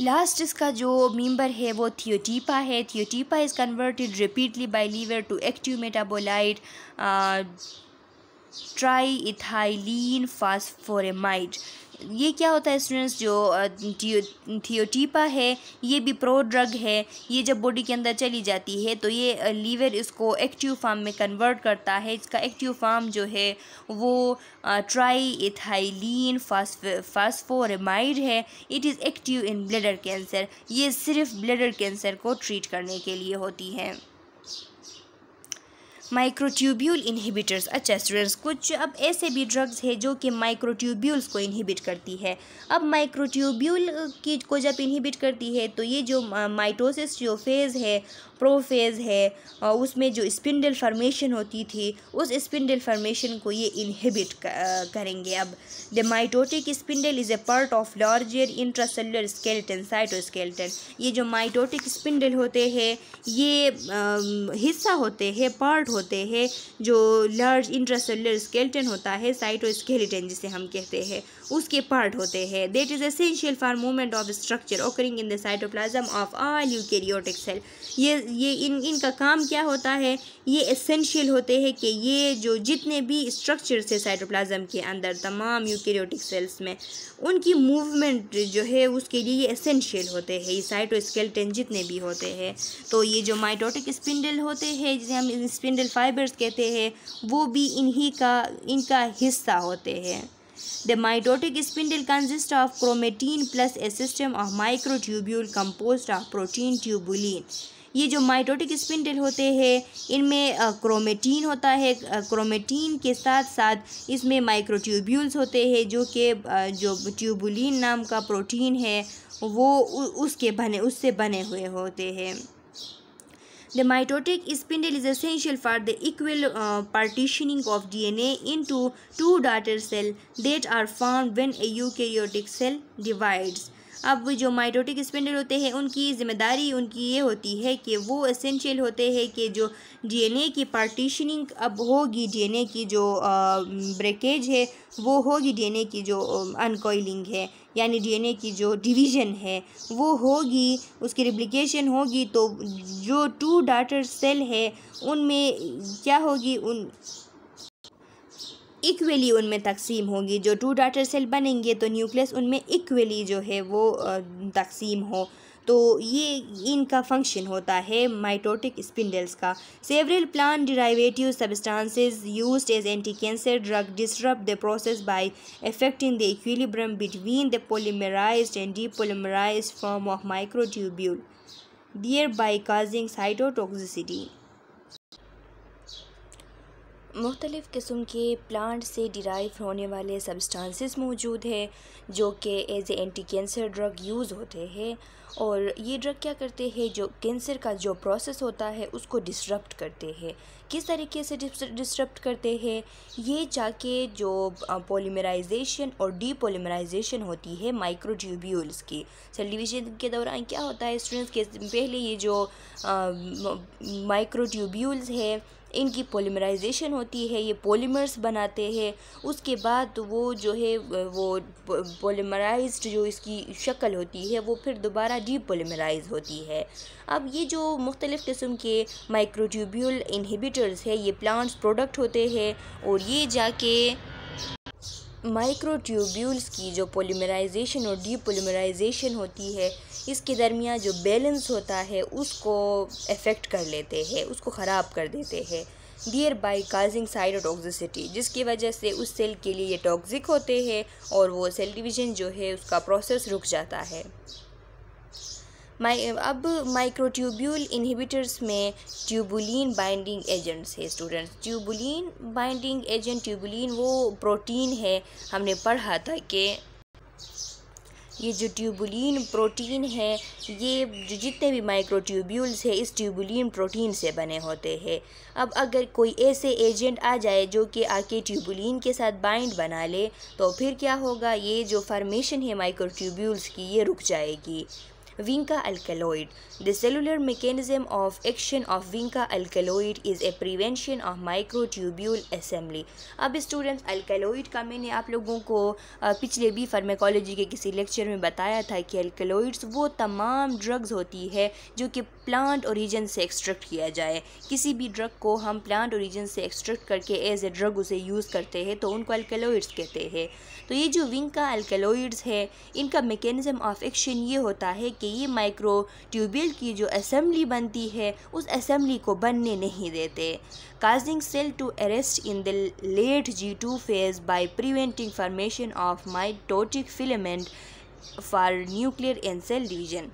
लास्ट इसका जो मेंबर है वो थियोटीपा है thiotepa is converted rapidly by liver to active metabolite triethylene phosphoramide ये क्या होता है स्टूडेंट्स जो थियोटीपा है ये भी प्रो ड्रग है ये जब बॉडी के अंदर चली जाती है तो ये लीवर इसको एक्टिव फार्म में कन्वर्ट करता है इसका एक्टिव फार्म जो है वो ट्राई इथाइलिन फास्फोरेमाइड है it is active in bladder cancer ये सिर्फ ब्लडर कैंसर को ट्रीट करने के लिए होती है माइक्रोट्यूब्यूल इनहिबिटर्स अच्छा स्टूडेंट्स कुछ अब ऐसे भी ड्रग्स है जो कि माइक्रोट्यूब्यूल्स को इनहिबिट करती है अब माइक्रोट्यूब्यूल की को जब इनहिबिट करती है तो ये जो माइटोसिस जो फेज़ है प्रोफेज़ है उसमें जो स्पिंडल फॉर्मेशन होती थी उस स्पिंडल फॉर्मेशन को ये इनहिबिट करेंगे अब the mitotic spindle is a part of larger skeleton skeleton cytoskeleton ये जो माइटोटिक स्पिंडल होते हैं ये आ, हिस्सा होते हैं पार्ट होते हैं जो लार्ज इंट्रासेलर स्केल्टन होता है साइटोस्केलेटन जिसे हम कहते हैं उसके पार्ट होते हैं that is essential for movement of structure occurring in the cytoplasm of all eukaryotic cell ये ये इन इनका काम क्या होता है ये एसेंशियल होते हैं कि ये जो जितने भी स्ट्रक्चर से साइटोप्लाज्म के अंदर तमाम यूकेरियोटिक सेल्स में उनकी मूवमेंट जो है उसके लिए ये एसेंशियल होते हैं ये साइटोस्केल्टन जितने भी होते हैं तो ये जो माइटोटिक स्पिंडल होते हैं जिसे हम स्पिंडल फाइबर्स कहते हैं वो भी इन्हीं का इनका हिस्सा होते हैं the mitotic spindle consist of chromatin plus a system of microtubule composed of protein tubulin ये जो माइटोटिक स्पिंडल होते हैं इनमें क्रोमेटीन होता है क्रोमेटीन के साथ साथ इसमें माइक्रोट्यूब्यूल्स होते हैं जो कि जो ट्यूबुलिन नाम का प्रोटीन है वो उसके बने उससे बने हुए होते हैं The mitotic spindle is essential for the equal uh, partitioning of DNA into two daughter cells that are found when a eukaryotic cell divides. अब जो माइटोटिक स्पिंडल होते हैं उनकी जिम्मेदारी उनकी ये होती है कि वो एसेंशियल होते हैं कि जो डीएनए की पार्टीशनिंग अब होगी डीएनए की जो ब्रेकेज है वो होगी डीएनए की जो अनकॉइलिंग है यानी डीएनए की जो डिवीज़न है वो होगी उसकी रिप्लिकेशन होगी तो जो टू डाटर सेल है उनमें क्या होगी उन इक्वली उनमें तकसीम होगी जो टू डाटर सेल बनेंगे तो न्यूक्लियस उनमें इक्वली जो है वो तकसीम हो तो ये इनका फंक्शन होता है माइटोटिक स्पिंडल्स का several plant derivative substances used as anti cancer drug disturb the process by affecting the between the the and depolymerize form of microtubule thereby causing cytotoxicity. मुख्तलिफ़ किस्म के प्लांट से derive होने वाले substances मौजूद है जो कि as a anti cancer drug use होते हैं और ये ड्रग क्या करते हैं जो कैंसर का जो प्रोसेस होता है उसको डिसरप्ट करते हैं किस तरीके से डिस्टर्ब करते हैं ये जाके जो पोलीमराइजेशन और डीपोलीमराइजेशन होती है माइक्रोट्यूब्यूल्स की सेल डिवीजन के दौरान क्या होता है स्टूडेंट्स के पहले ये जो माइक्रोट्यूब्यूल्स है इनकी पोलीमराइजेशन होती है ये पॉलीमर्स बनाते हैं उसके बाद वो जो है वो पोलीमराइज्ड जो इसकी शक्ल होती है वो फिर दोबारा डीपोलीमराइज होती है अब ये जो मुख्तलिफ़ किस्म के माइक्रोट्यूब्यूल इनहिबिटर्स है ये प्लांट्स प्रोडक्ट होते हैं और ये जाके माइक्रोट्यूब्यूल्स की जो पोलीमराइजेशन और डीपोलीमराइजेशन होती है इसके दरमियान जो बैलेंस होता है उसको अफेक्ट कर लेते हैं उसको ख़राब कर देते हैं डियर बाई काजिंग साइडोटॉक्सिसिटी जिसकी वजह से उस सेल के लिए ये टॉक्सिक होते हैं और वो सेल डिवीज़न जो है उसका प्रोसेस रुक जाता है माई अब माइक्रोट्यूब्यूल इन्हीबिटर्स में ट्यूबुलिन बाइंडिंग एजेंट्स है students tubulin binding agent tubulin वो प्रोटीन है हमने पढ़ा था कि ये जो ट्यूबुलिन प्रोटीन है ये जो जितने भी माइक्रोट्यूब्यूल्स है इस ट्यूबुलिन प्रोटीन से बने होते हैं अब अगर कोई ऐसे एजेंट आ जाए जो कि आके ट्यूबुलिन के साथ बाइंड बना ले तो फिर क्या होगा ये जो फॉर्मेशन है माइक्रोट्यूब्यूल्स की ये रुक जाएगी vinca alkaloid. The cellular mechanism of action of vinca alkaloid is a prevention of microtubule assembly. अब स्टूडेंट्स अल्केलॉइड का मैंने आप लोगों को पिछले भी फार्मेकोलॉजी के किसी लेक्चर में बताया था कि अल्केलॉइड्स वो तमाम ड्रग्स होती है जो कि प्लांट ओरिजिन से एक्सट्रैक्ट किया जाए किसी भी ड्रग को हम प्लांट ओरिजिन से एक्सट्रैक्ट करके एज ए ड्रग उसे यूज़ करते हैं तो उनको अल्केलॉइड्स कहते हैं तो ये जो विंग का अल्कलोइड्स है इनका मेकेनिज़म ऑफ एक्शन ये होता है कि ये माइक्रो ट्यूबवेल की जो असम्बली बनती है उस असम्बली को बनने नहीं देते causing cell to arrest in the late G two phase by preventing formation of mitotic filament for nuclear and cell region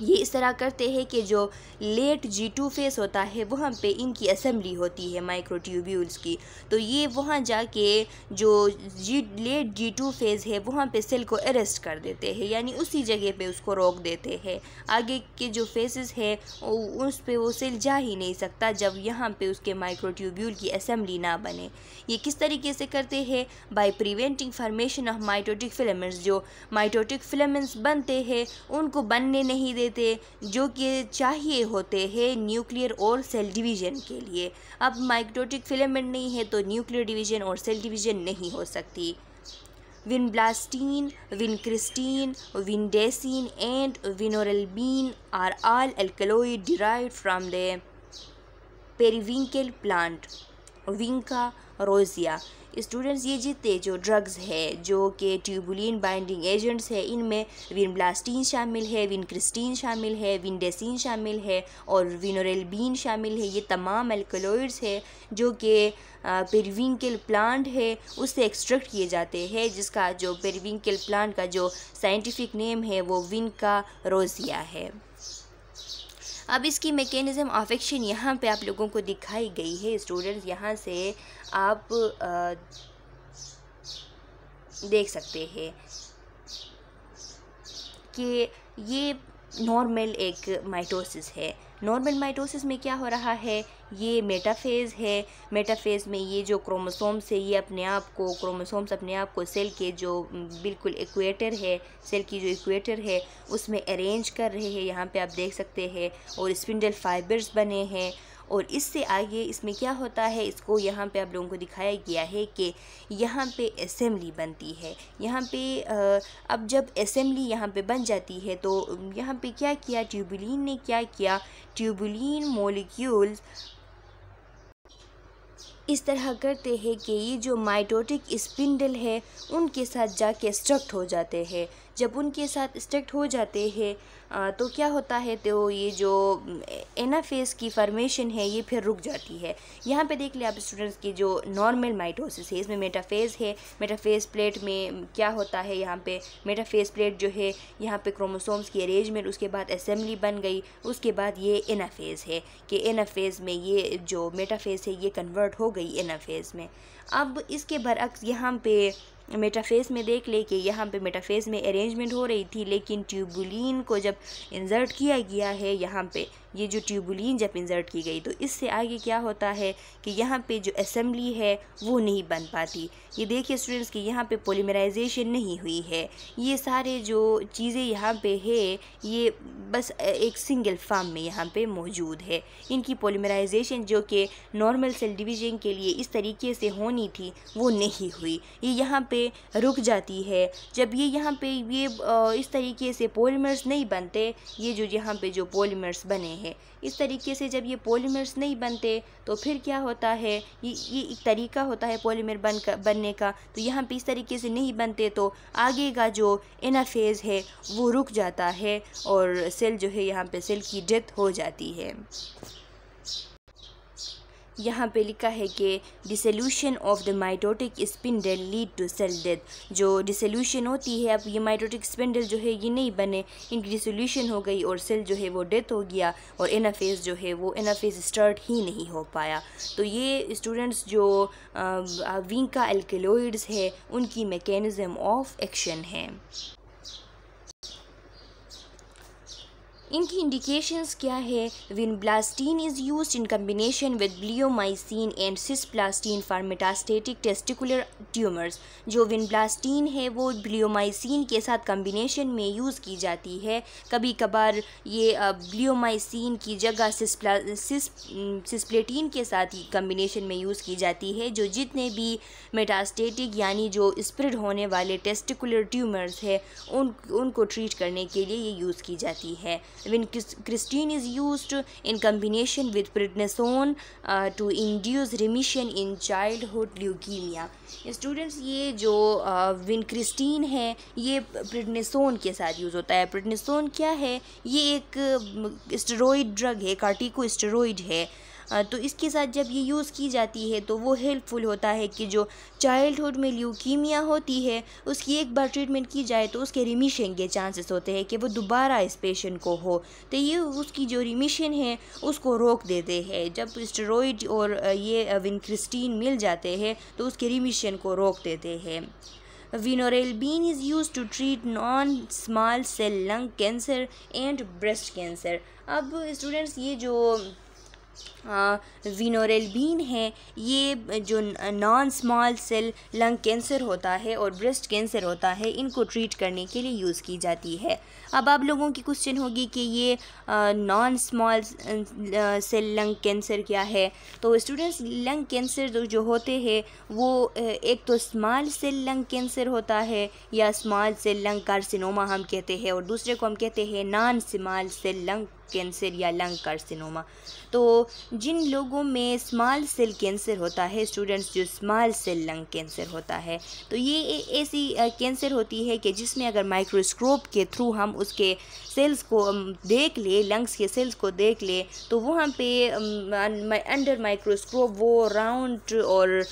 ये इस तरह करते हैं कि जो लेट जी टू फेस होता है वहाँ पे इनकी असम्बली होती है माइक्रोट्यूब्यूल्स की तो ये वहाँ जाके जो G late G two phase है वहाँ पे सेल को अरेस्ट कर देते हैं यानी उसी जगह पे उसको रोक देते हैं आगे के जो फेसेस है उस पर वो सेल जा ही नहीं सकता जब यहाँ पे उसके माइक्रोट्यूब्यूल की असम्बली ना बने ये किस तरीके से करते हैं by preventing formation of mitotic filaments जो माइटोटिक फिलेमेंट्स बनते हैं उनको बनने नहीं नहीं देते जो कि चाहिए होते हैं न्यूक्लियर और सेल डिवीजन के लिए अब माइक्रोटिक फिलेमेंट नहीं है तो न्यूक्लियर डिवीजन और सेल डिवीजन नहीं हो सकती vinblastine vincristine vindesine and vinorelbine are all alkaloid derive from the periwinkle plant vinca rosea students ये जितने जो ड्रग्स है जो कि ट्यूबुलिन बाइंडिंग एजेंट्स है इनमें विनब्लास्टीन शामिल है विनक्रिस्टीन शामिल है विनडेसिन शामिल है और विनोरेलबीन शामिल है ये तमाम एल्कोलोइड्स है जो कि पेरिविंकल प्लांट है उससे एक्सट्रैक्ट किए जाते हैं जिसका जो पेरिविंकल प्लांट का जो साइंटिफिक नेम है वो विनका रोजिया है अब इसकी मेकेनिज़म ऑफ एक्शन यहाँ पे आप लोगों को दिखाई गई है स्टूडेंट्स यहाँ से आप आ, देख सकते हैं कि ये नॉर्मल एक माइटोसिस है नॉर्मल माइटोसिस में क्या हो रहा है ये मेटाफेज है मेटाफेज में ये जो क्रोमोसोम्स है ये अपने आप को क्रोमोसोम्स अपने आप को सेल के जो बिल्कुल इक्वेटर है सेल की जो इक्वेटर है उसमें अरेंज कर रहे हैं यहाँ पे आप देख सकते हैं और स्पिंडल फाइबर्स बने हैं और इससे आगे इसमें क्या होता है इसको यहाँ पे आप लोगों को दिखाया गया है कि यहाँ पे असेंबली बनती है यहाँ पे अब जब असेंबली यहाँ पे बन जाती है तो यहाँ पे क्या किया ट्यूबुलिन ने क्या किया ट्यूबुलिन मोलिक्यूल्स इस तरह करते हैं कि ये जो माइटोटिक स्पिंडल है उनके साथ जाके स्ट्रक्ट हो जाते हैं जब उनके साथ स्ट्रिक्ट हो जाते हैं तो क्या होता है तो ये जो एनाफेस की फॉर्मेशन है ये फिर रुक जाती है यहाँ पे देख लिया आप स्टूडेंट्स की जो नॉर्मल माइटोसिस है इसमें मेटाफेज है मेटाफेज प्लेट में क्या होता है यहाँ पे मेटाफेज प्लेट जो है यहाँ पे क्रोमोसोम्स की अरेंजमेंट उसके बाद असम्बली बन गई उसके बाद ये एनाफेज है कि एनाफेज में ये जो मेटाफेज है ये कन्वर्ट हो गई एनाफेज में अब इसके बरक्स यहाँ पे मेटाफेस में देख ले कि यहाँ पे मेटाफेस में अरेंजमेंट हो रही थी लेकिन ट्यूबुलिन को जब इंजर्ट किया गया है यहाँ पे ये जो ट्यूबुलिन जब इंजर्ट की गई तो इससे आगे क्या होता है कि यहाँ पे जो असम्बली है वो नहीं बन पाती ये देखिए स्टूडेंट्स कि यहाँ पे पोलीमराइजेशन नहीं हुई है ये सारे जो चीज़ें यहाँ पे है ये बस एक सिंगल फार्म में यहाँ पे मौजूद है इनकी पोलीमराइजेशन जो कि नॉर्मल सेल डिवीजन के लिए इस तरीके से होनी थी वो नहीं हुई ये यहाँ पे रुक जाती है जब ये यहाँ पे ये इस तरीके से पोलीमर्स नहीं बनते ये जो यहाँ पे जो पोलीमर्स बने हैं इस तरीके से जब ये पोलीमर्स नहीं बनते तो फिर क्या होता है ये ये एक तरीका होता है पोलीमर बन का, बनने का तो यहाँ पे इस तरीके से नहीं बनते तो आगे का जो इनाफेज है वो रुक जाता है और सेल जो है यहाँ पर सेल की डेथ हो जाती है यहाँ पे लिखा है कि dissolution of the mitotic spindle lead to cell death जो डिसोल्यूशन होती है अब ये माइटोटिक स्पिंडल जो है ये नहीं बने इनकी डिसोल्यूशन हो गई और सेल जो है वो डेथ हो गया और एनाफेज जो है वो एनाफेज स्टार्ट ही नहीं हो पाया तो ये स्टूडेंट्स जो विंका एल्केलोइड्स है उनकी मैकेनिज़्म ऑफ एक्शन है इनकी इंडिकेशंस क्या है vinblastine is use in combination with bleomycin and cisplatin for metastatic testicular tumors जो विनब्लास्टीन है वो ब्लियोमाइसिन के साथ कम्बिनेशन में यूज़ की जाती है कभी कभार ये ब्लियोमाइसिन की जगह सिसप्लेटीन के साथ ही कम्बिनेशन में यूज़ की जाती है जो जितने भी मेटास्टेटिक यानी जो स्प्रेड होने वाले टेस्टिकुलर ट्यूमर्स है उन उनको ट्रीट करने के लिए ये यूज़ की जाती है when Christine is used in combination with prednisone uh, to induce remission in childhood leukemia. Students ये जो विनक्रिस्टीन है ये प्रिडनेसोन के साथ यूज़ होता है प्रिडनेसोन क्या है ये एक स्टेरॉइड ड्रग है कार्टिको स्टेरॉइड है तो इसके साथ जब ये यूज़ की जाती है तो वो हेल्पफुल होता है कि जो चाइल्डहुड में ल्यूकीमिया होती है उसकी एक बार ट्रीटमेंट की जाए तो उसके रिमिशन के चांसेस होते हैं कि वो दोबारा इस पेशेंट को हो तो ये उसकी जो रिमिशन है उसको रोक देते हैं जब स्टेरॉइड और ये विनक्रिस्टीन मिल जाते हैं तो उसके रिमिशन को रोक देते हैं vinorelbine is use to treat non small cell lung cancer and breast cancer अब स्टूडेंट्स ये जो विनोरेलबीन है ये जो non small cell lung cancer होता है और ब्रेस्ट कैंसर होता है इनको ट्रीट करने के लिए यूज़ की जाती है अब आप लोगों की क्वेश्चन होगी कि ये non small cell lung cancer क्या है तो स्टूडेंट्स लंग कैंसर जो होते हैं वो एक तो स्मॉल सेल लंग कैंसर होता है या स्मॉल सेल लंग कार्सिनोमा हम कहते हैं और दूसरे को हम कहते हैं non small cell lung cancer या लंग कार्सिनोमा तो जिन लोगों में स्मॉल सेल कैंसर होता है स्टूडेंट्स जो स्मॉल सेल लंग कैंसर होता है तो ये ऐसी कैंसर होती है कि जिसमें अगर माइक्रोस्कोप के थ्रू हम उसके सेल्स को देख ले लंग्स के सेल्स को देख ले तो वहाँ पे अंडर माइक्रोस्कोप वो राउंड और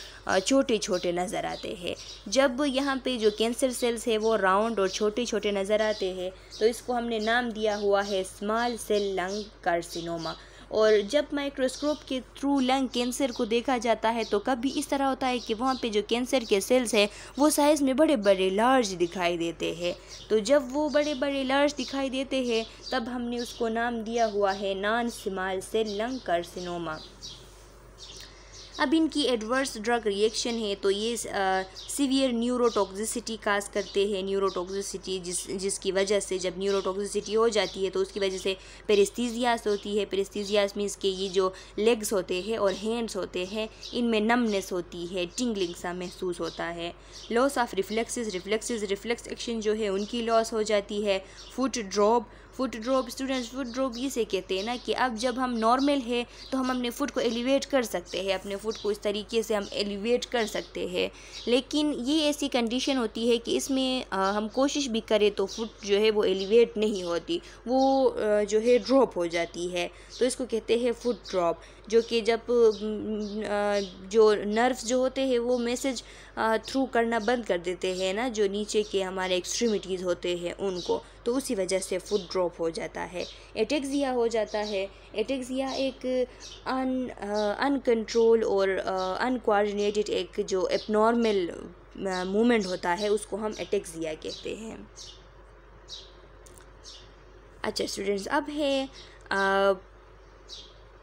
छोटे छोटे नज़र आते हैं जब यहाँ पे जो कैंसर सेल्स है वो राउंड और छोटे छोटे नज़र आते हैं तो इसको हमने नाम दिया हुआ है स्मॉल सेल लंग कार्सिनोमा और जब माइक्रोस्कोप के थ्रू लंग कैंसर को देखा जाता है तो कभी इस तरह होता है कि वहाँ पे जो कैंसर के सेल्स हैं वो साइज़ में बड़े बड़े लार्ज दिखाई देते हैं तो जब वो बड़े बड़े लार्ज दिखाई देते हैं तब हमने उसको नाम दिया हुआ है non small cell lung carcinoma अब इनकी एडवर्स ड्रग रिएक्शन है तो ये सीवियर न्यूरोटॉक्सिसिटी काज करते हैं न्यूरोटॉक्सिसिटी जिस जिसकी वजह से जब न्यूरोटॉक्सिसिटी हो जाती है तो उसकी वजह से पेरिस्थीजियास होती है पेरिस्थीजियास मीन्स के ये जो लेग्स होते हैं और हैंड्स होते हैं इनमें नमनेस होती है टिंगलिंग सा महसूस होता है loss of reflexes reflexes reflex action जो है उनकी लॉस हो जाती है foot drop foot drop students foot drop इसे कहते हैं ना कि अब जब हम नॉर्मल है तो हम अपने फुट को एलिवेट कर सकते हैं अपने फुट को इस तरीके से हम एलिवेट कर सकते हैं लेकिन ये ऐसी कंडीशन होती है कि इसमें हम कोशिश भी करें तो फुट जो है वो एलिवेट नहीं होती वो जो है ड्रॉप हो जाती है तो इसको कहते हैं फुट ड्रॉप जो कि जब जो नर्व्स जो होते हैं वो मैसेज थ्रू करना बंद कर देते हैं ना जो नीचे के हमारे एक्सट्रीमिटीज़ होते हैं उनको तो उसी वजह से फूड ड्रॉप हो जाता है एटेक्सिया हो जाता है एटेक्सिया एक अन अनकंट्रोल और अनकोऑर्डिनेटेड एक जो एबनॉर्मल मूवमेंट होता है उसको हम एटेक्सिया कहते हैं अच्छा स्टूडेंट्स अब है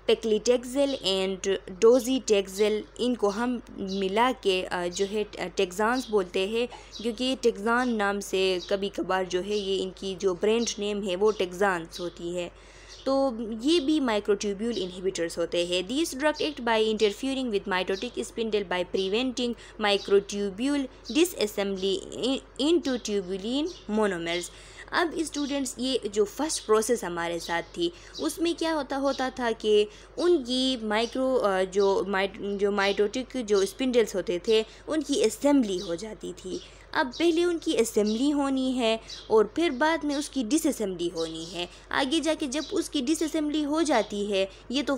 पेक्लीटेक्सिल एंड डोजी टेक्जल इनको हम मिला के जो है टेक्ज़ानस बोलते हैं क्योंकि टेक्जान नाम से कभी कभार जो है ये इनकी जो ब्रांड नेम है वो टेक्ज़ानस होती है तो ये भी माइक्रोट्यूब्यूल इनहिबिटर्स होते हैं this drug act by interfering with mitotic spindle by preventing microtubule disassembly to tubulin monomers अब स्टूडेंट्स ये जो फर्स्ट प्रोसेस हमारे साथ थी उसमें क्या होता होता था कि उनकी माइक्रो जो माइट जो माइटोटिक जो स्पिंडल्स होते थे उनकी असेंबली हो जाती थी अब पहले उनकी असम्बली होनी है और फिर बाद में उसकी डिसम्बली होनी है आगे जाके जब उसकी डिसम्बली हो जाती है ये तो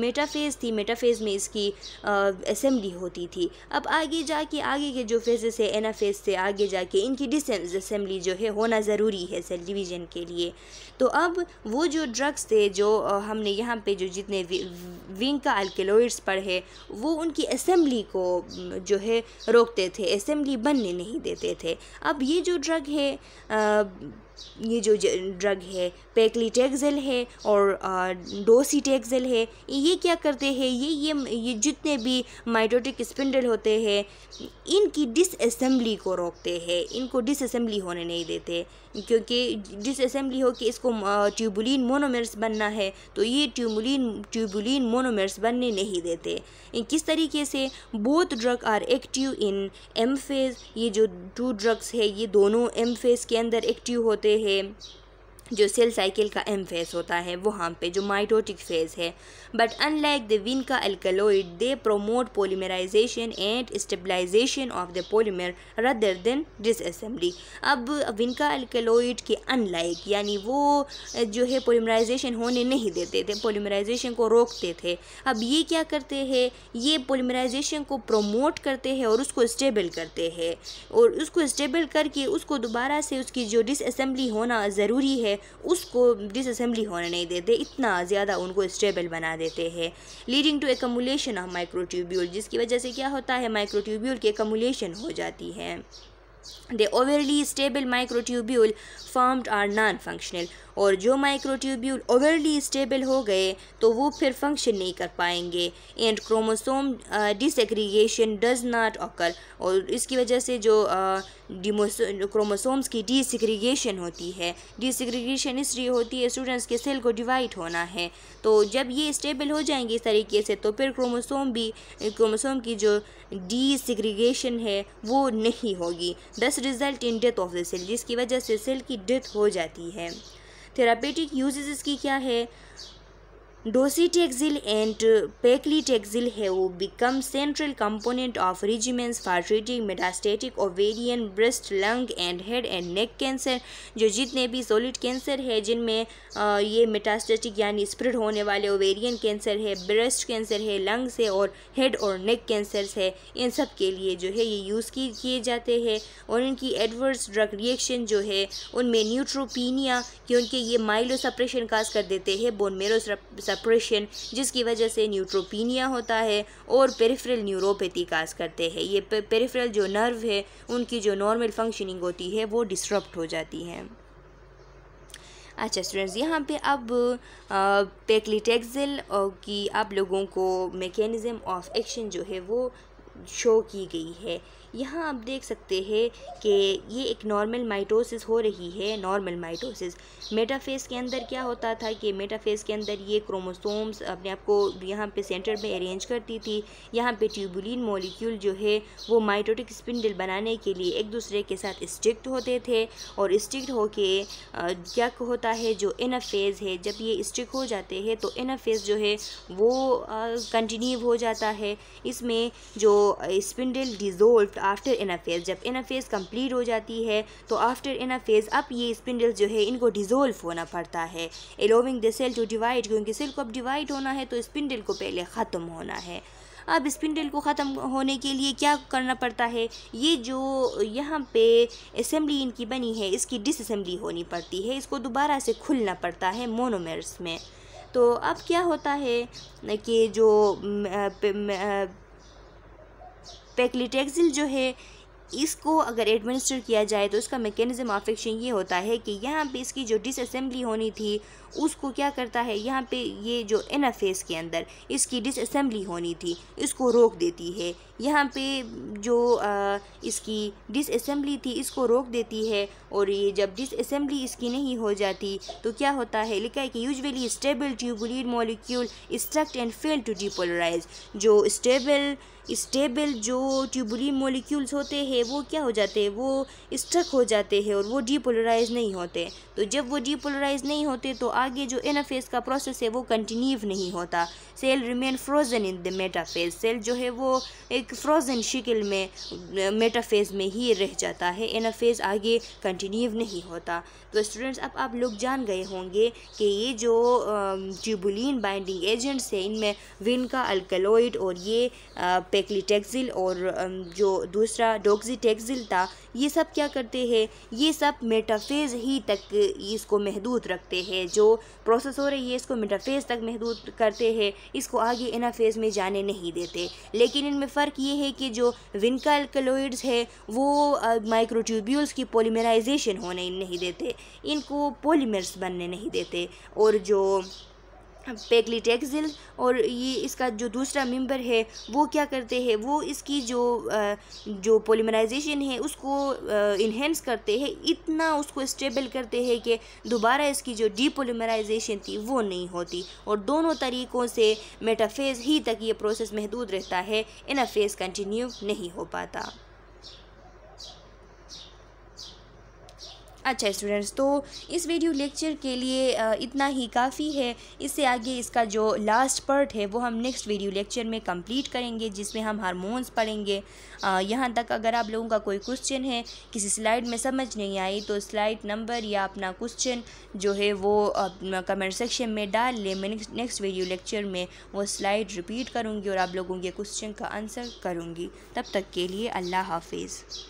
मेटाफेज़ थी मेटाफेज़ में इसकी असम्बली होती थी अब आगे जाके आगे के जो फेजेस है एनाफेज से आगे जाके इनकी डिसम्बली जो है होना ज़रूरी है सेल डिवीज़न के लिए तो अब वो जो ड्रग्स थे जो हमने यहाँ पे जो जितने विंग का अल्केलोइड्स पढ़े वो उनकी असम्बली को जो है रोकते थे असम्बली बनने नहीं देते थे अब ये जो ड्रग है आ, ये जो ड्रग है पेकलीटेक्जल है और डोसीटेक्जल है ये क्या करते हैं ये ये ये जितने भी माइटोटिक स्पिंडल होते हैं इनकी डिसअसेंबली को रोकते हैं इनको डिसअसेंबली होने नहीं देते क्योंकि डिसअसेंबली हो कि इसको ट्यूबुलिन मोनोमर्स बनना है तो ये ट्यूबुलिन ट्यूबुलिन मोनोमर्स बनने नहीं देते किस तरीके से both drug are active in M phase ये जो टू ड्रग्स है ये दोनों एम फेज़ के अंदर एक्टिव होते करते हैं जो सेल साइकिल का एम फेस होता है वहाँ पे जो माइटोटिक फेज है but unlike the vinca alkaloid they promote polymerization and stabilization of the polymer rather than disassembly अब विन का एल्कलोइड के अनलाइक यानी वो जो है पोलीमराइजेशन होने नहीं देते थे पोलीमराइजेशन को रोकते थे अब ये क्या करते हैं ये पोलीमराइजेशन को प्रोमोट करते हैं और उसको स्टेबल करते हैं और उसको स्टेबल करके उसको दोबारा से उसकी जो डिसअसेंबली होना ज़रूरी है उसको डिसअसेंबली होने नहीं देते इतना ज़्यादा उनको स्टेबल बना देते हैं leading to accumulation of microtubule जिसकी वजह से क्या होता है माइक्रोट्यूब्यूल की एकमुलेशन हो जाती है they overly stable microtubule formed are non functional और जो माइक्रोट्यूब्यूल ओवरली स्टेबल हो गए तो वो फिर फंक्शन नहीं कर पाएंगे and chromosome disaggregation does not occur और इसकी वजह से जो uh, क्रोमोसोम्स की डिसग्रीगेशन होती है डिसग्रीगेशन इसलिए होती है स्टूडेंट्स के सेल को डिवाइड होना है तो जब ये स्टेबल हो जाएंगे इस तरीके से तो फिर क्रोमोसोम भी क्रोमोसोम की जो डिसग्रीगेशन है वो नहीं होगी this result in death of the cell जिसकी वजह से सेल की डेथ हो जाती है थेरापेटिक यूजेस इसकी क्या है docetaxel and paclitaxel have become central component of regimens for treating metastatic ovarian breast lung and head and neck cancer जो जितने भी solid cancer है जिनमें ये metastatic यानी spread होने वाले ovarian cancer है breast cancer है lungs है और head और neck cancers है इन सब के लिए जो है ये use किए जाते हैं और इनकी adverse drug reaction जो है उनमें न्यूट्रोपीनिया कि उनके ये माइलो सप्रेशन काज कर देते हैं बोन मेरो सप्रेशन जिसकी वजह से न्यूट्रोपिनिया होता है और पेरिफ्रल न्यूरोपैथी काज करते हैं ये पेरिफ्रल जो नर्व है उनकी जो नॉर्मल फंक्शनिंग होती है वो डिस्टर्ब हो जाती है अच्छा स्टूडेंट्स यहाँ पे अब पेक्लीटेक्सल की आप लोगों को मेकेनिज़म ऑफ एक्शन जो है वो शो की गई है यहाँ आप देख सकते हैं कि ये एक नॉर्मल माइटोसिस हो रही है नॉर्मल माइटोसिस मेटाफेस के अंदर क्या होता था कि मेटाफेस के अंदर ये क्रोमोसोम्स अपने आप को यहाँ पे सेंटर में अरेंज करती थी यहाँ पे ट्यूबुलिन मॉलिक्यूल जो है वो माइटोटिक स्पिंडल बनाने के लिए एक दूसरे के साथ स्टिक्ट होते थे और स्टिक्ट होके क्या होता है जो इनफेज है जब ये स्टिक हो जाते हैं तो इनफेज जो है वो कंटिन्यू हो जाता है इसमें जो spindle dissolve after inner phase जब इन फेज कंप्लीट हो जाती है तो आफ्टर इनर फेज अब ये स्पिंडल्स जो है इनको डिजोल्व होना पड़ता है allowing the cell to divide क्योंकि सेल को अब डिवाइड होना है तो स्पिंडल को पहले ख़त्म होना है अब स्पिंडल को ख़त्म होने के लिए क्या करना पड़ता है ये जो यहाँ पे असम्बली इनकी बनी है इसकी डिसम्बली होनी पड़ती है इसको दोबारा से खुलना पड़ता है मोनोमेर्स में तो अब क्या होता है कि जो पेक्लीटेक्सिल जो है इसको अगर एडमिनिस्टर किया जाए तो इसका मैकेनिज्म ऑफ एक्शन ये होता है कि यहाँ पे इसकी जो डिसअसेंबली होनी थी उसको क्या करता है यहाँ पे ये जो एनाफेस के अंदर इसकी डिसअसेंबली होनी थी इसको रोक देती है यहाँ पे जो आ, इसकी डिसअसेंबली थी इसको रोक देती है और ये जब असम्बली इसकी नहीं हो जाती तो क्या होता है लिखा है कि usually stable tubular molecule struck and fail to depolarize जो स्टेबल स्टेबल जो ट्यूबुली मॉलिक्यूल्स होते हैं वो क्या हो जाते हैं वो स्ट्रक हो जाते हैं और वो डिपोलराइज नहीं होते तो जब वो डिपोलराइज नहीं होते तो आगे जो एनाफेज का प्रोसेस है वो कंटिन्यू नहीं होता cell remain frozen in the metaphase cell जो है वो एक फ्रोजन शिकल में मेटाफेज में ही रह जाता है एनाफेज आगे कंटिन्यू कंटिन्यू नहीं होता तो स्टूडेंट्स अब आप लोग जान गए होंगे कि ये जो ट्यूबुलिन बाइंडिंग एजेंट्स हैं इनमें विनका अल्कलोइड और ये पेक्लीटेक्सिल और जो दूसरा डोक्सीटेक्सिल था ये सब क्या करते हैं ये सब मेटाफेज ही तक इसको महदूद रखते हैं जो प्रोसेस हो रही है इसको मेटाफेज तक महदूद करते हैं इसको आगे इनाफेज में जाने नहीं देते लेकिन इनमें फ़र्क ये है कि जो विनका अल्कलोइड्स है वो माइक्रोट्यूब्यूल्स की पोलीमेराइजेशन आयोडाइजेशन होने नहीं देते इनको पोलीमर्स बनने नहीं देते और जो पेगलिटेक्सिल और ये इसका जो दूसरा मेंबर है वो क्या करते हैं वो इसकी जो जो पोलिमराइजेशन है उसको इन्हेंस करते हैं इतना उसको स्टेबल करते हैं कि दोबारा इसकी जो डीपोलिमराइजेशन थी वो नहीं होती और दोनों तरीक़ों से मेटाफेज़ ही तक ये प्रोसेस महदूद रहता है इनाफेज़ कंटिन्यू नहीं हो पाता अच्छा स्टूडेंट्स तो इस वीडियो लेक्चर के लिए इतना ही काफ़ी है इससे आगे इसका जो लास्ट पार्ट है वो हम नेक्स्ट वीडियो लेक्चर में कंप्लीट करेंगे जिसमें हम हारमोन्स पढ़ेंगे यहाँ तक अगर आप लोगों का कोई क्वेश्चन है किसी स्लाइड में समझ नहीं आई तो स्लाइड नंबर या अपना क्वेश्चन जो है वो कमेंट सेक्शन में डाल लें मैं नेक्स्ट वीडियो लेक्चर में वो स्लाइड रिपीट करूँगी और आप लोगों के क्वेश्चन का आंसर करूँगी तब तक के लिए अल्लाह हाफिज़